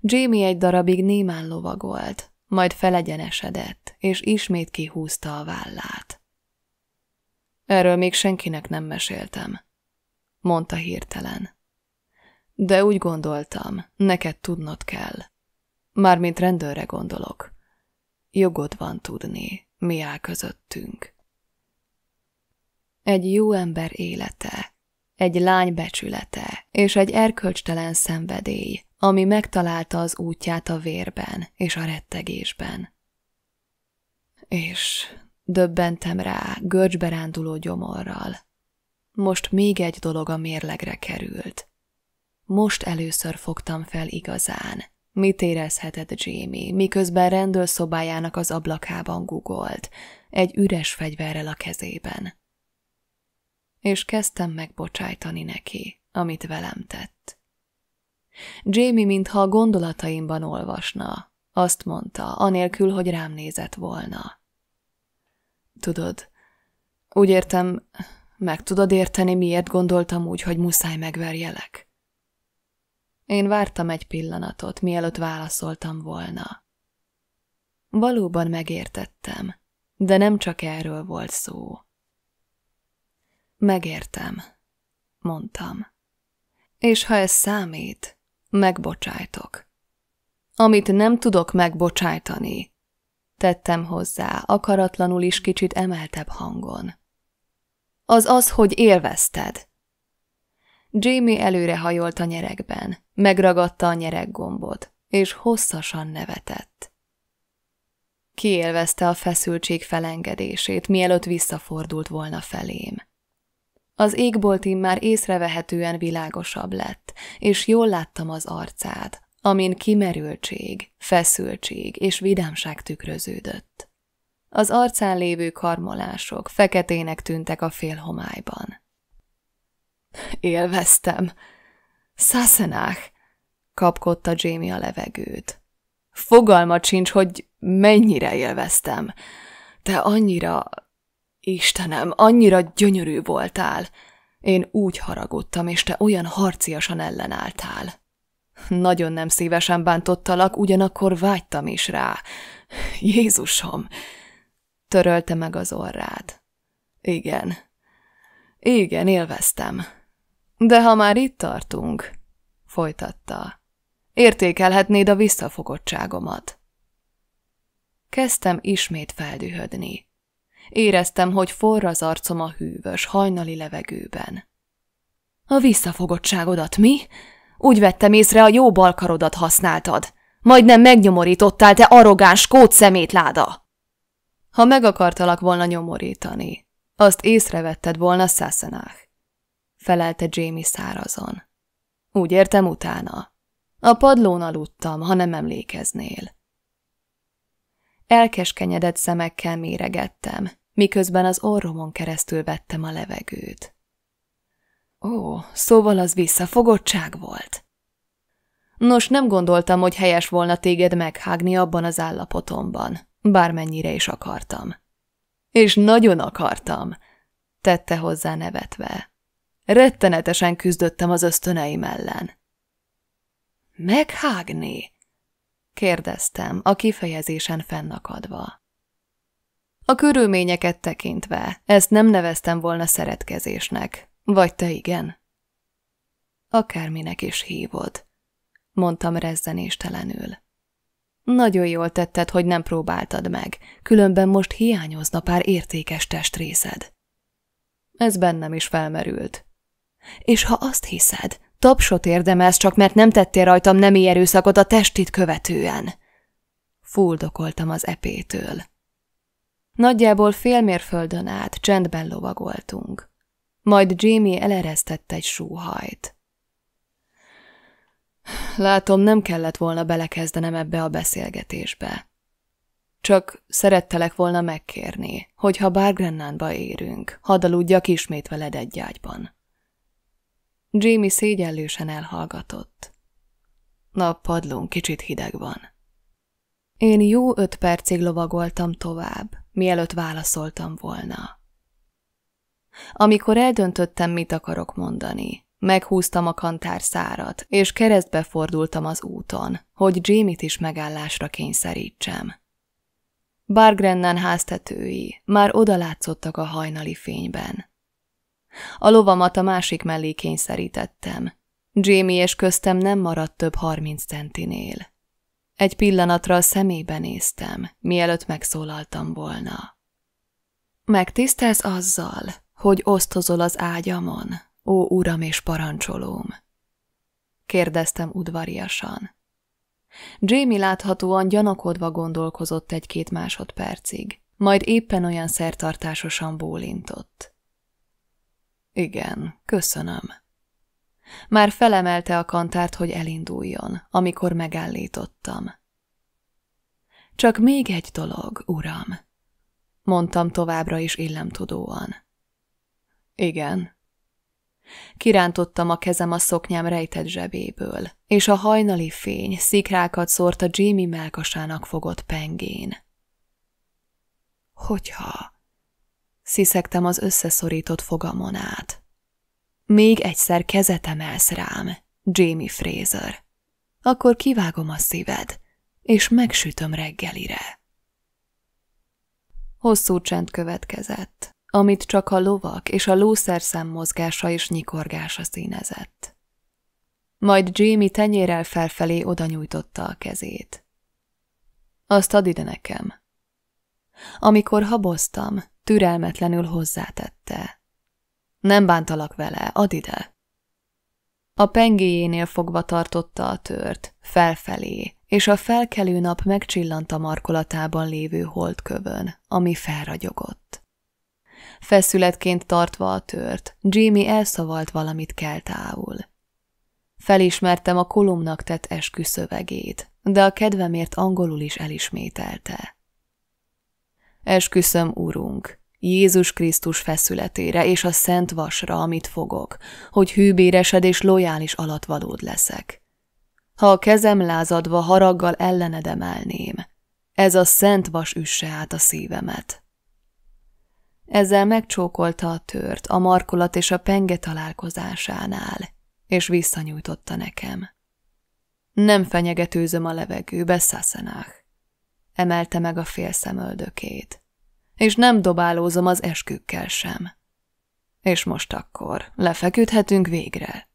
Jamie egy darabig némán lovagolt, majd felegyenesedett, és ismét kihúzta a vállát. Erről még senkinek nem meséltem, mondta hirtelen. De úgy gondoltam, neked tudnod kell. Mármint rendőrre gondolok. Jogod van tudni, mi áll közöttünk. Egy jó ember élete, egy lány becsülete és egy erkölcstelen szenvedély, ami megtalálta az útját a vérben és a rettegésben és döbbentem rá görcsbe ránduló gyomorral. Most még egy dolog a mérlegre került. Most először fogtam fel igazán. Mit érezhetett Jamie, miközben rendőrszobájának az ablakában gugolt, egy üres fegyverrel a kezében. És kezdtem megbocsájtani neki, amit velem tett. Jamie, mintha a gondolataimban olvasna, azt mondta, anélkül, hogy rám nézett volna. Tudod, úgy értem, meg tudod érteni, miért gondoltam úgy, hogy muszáj megverjelek? Én vártam egy pillanatot, mielőtt válaszoltam volna. Valóban megértettem, de nem csak erről volt szó. Megértem, mondtam. És ha ez számít, megbocsájtok. Amit nem tudok megbocsájtani, tettem hozzá, akaratlanul is kicsit emeltebb hangon. Az az, hogy élvezted. Jamie előrehajolt a nyerekben, megragadta a nyereggombot, és hosszasan nevetett. Kiélvezte a feszültség felengedését, mielőtt visszafordult volna felém. Az égboltim már észrevehetően világosabb lett, és jól láttam az arcát, amin kimerültség, feszültség és vidámság tükröződött. Az arcán lévő karmolások feketének tűntek a félhomályban. Élveztem. Szaszenák! kapkodta Jamie a levegőt. Fogalma sincs, hogy mennyire élveztem. Te annyira... Istenem, annyira gyönyörű voltál. Én úgy haragudtam, és te olyan harciasan ellenálltál nagyon nem szívesen bántottalak, ugyanakkor vágytam is rá. Jézusom! Törölte meg az orrát. Igen. Igen, élveztem. De ha már itt tartunk, folytatta, értékelhetnéd a visszafogottságomat. Kezdtem ismét feldühödni. Éreztem, hogy forr az arcom a hűvös, hajnali levegőben. A visszafogottságodat mi? Úgy vettem észre, a jó balkarodat használtad. Majdnem megnyomorítottál, te arrogáns kód szemétláda! Ha meg akartalak volna nyomorítani, azt észrevetted volna Szászenák. Felelte Jamie szárazon. Úgy értem utána. A padlón aludtam, ha nem emlékeznél. Elkeskenyedett szemekkel méregettem, miközben az orromon keresztül vettem a levegőt. Ó, szóval az visszafogottság volt. Nos, nem gondoltam, hogy helyes volna téged meghágni abban az állapotomban, bármennyire is akartam. És nagyon akartam, tette hozzá nevetve. Rettenetesen küzdöttem az ösztöneim ellen. Meghágni? kérdeztem, a kifejezésen fennakadva. A körülményeket tekintve ezt nem neveztem volna szeretkezésnek, vagy te igen? Akárminek is hívod, mondtam rezzenéstelenül. Nagyon jól tetted, hogy nem próbáltad meg, különben most hiányozna pár értékes testrészed. Ez bennem is felmerült. És ha azt hiszed, tapsot érdemelsz csak, mert nem tettél rajtam nemi erőszakot a testit követően. Fuldokoltam az epétől. Nagyjából fél mérföldön át csendben lovagoltunk majd Jamie eleresztette egy súhajt. Látom, nem kellett volna belekezdenem ebbe a beszélgetésbe. Csak szerettelek volna megkérni, hogy ha Bárgrennánba érünk, hadd aludjak ismét veled egy ágyban. Jamie szégyellősen elhallgatott. Na padlón kicsit hideg van. Én jó öt percig lovagoltam tovább, mielőtt válaszoltam volna. Amikor eldöntöttem, mit akarok mondani, meghúztam a kantár szárat, és keresztbe fordultam az úton, hogy Jamie-t is megállásra kényszerítsem. Bargrennen háztetői már odalátszottak a hajnali fényben. A lovamat a másik mellé kényszerítettem. Jamie és köztem nem maradt több harminc centinél. Egy pillanatra a szemébe néztem, mielőtt megszólaltam volna. Megtisztelsz azzal, hogy osztozol az ágyamon, ó uram és parancsolóm? Kérdeztem udvariasan. Jamie láthatóan gyanakodva gondolkozott egy-két másodpercig, majd éppen olyan szertartásosan bólintott. Igen, köszönöm. Már felemelte a kantárt, hogy elinduljon, amikor megállítottam. Csak még egy dolog, uram, mondtam továbbra is illemtudóan. Igen. Kirántottam a kezem a szoknyám rejtett zsebéből, és a hajnali fény szikrákat szórt a Jimmy melkasának fogott pengén. Hogyha? Sziszegtem az összeszorított fogamon át. Még egyszer kezet emelsz rám, Jamie Fraser. Akkor kivágom a szíved, és megsütöm reggelire. Hosszú csend következett amit csak a lovak és a lószerszem mozgása és nyikorgása színezett. Majd Jamie tenyérel felfelé oda nyújtotta a kezét. Azt ad ide nekem. Amikor haboztam, türelmetlenül hozzátette. Nem bántalak vele, ad ide. A pengéjénél fogva tartotta a tört, felfelé, és a felkelő nap megcsillant a markolatában lévő holdkövön, ami felragyogott feszületként tartva a tört, Jimmy elszavalt valamit keltául. Felismertem a kolumnak tett esküszövegét, de a kedvemért angolul is elismételte. Esküszöm, urunk, Jézus Krisztus feszületére és a szent vasra, amit fogok, hogy hűbéresed és lojális alatvalód leszek. Ha a kezem lázadva haraggal ellened emelném, ez a szent vas üsse át a szívemet. Ezzel megcsókolta a tört a markolat és a penge találkozásánál, és visszanyújtotta nekem. Nem fenyegetőzöm a levegőbe, Sassenach. Emelte meg a félszemöldökét. És nem dobálózom az eskükkel sem. És most akkor lefeküdhetünk végre.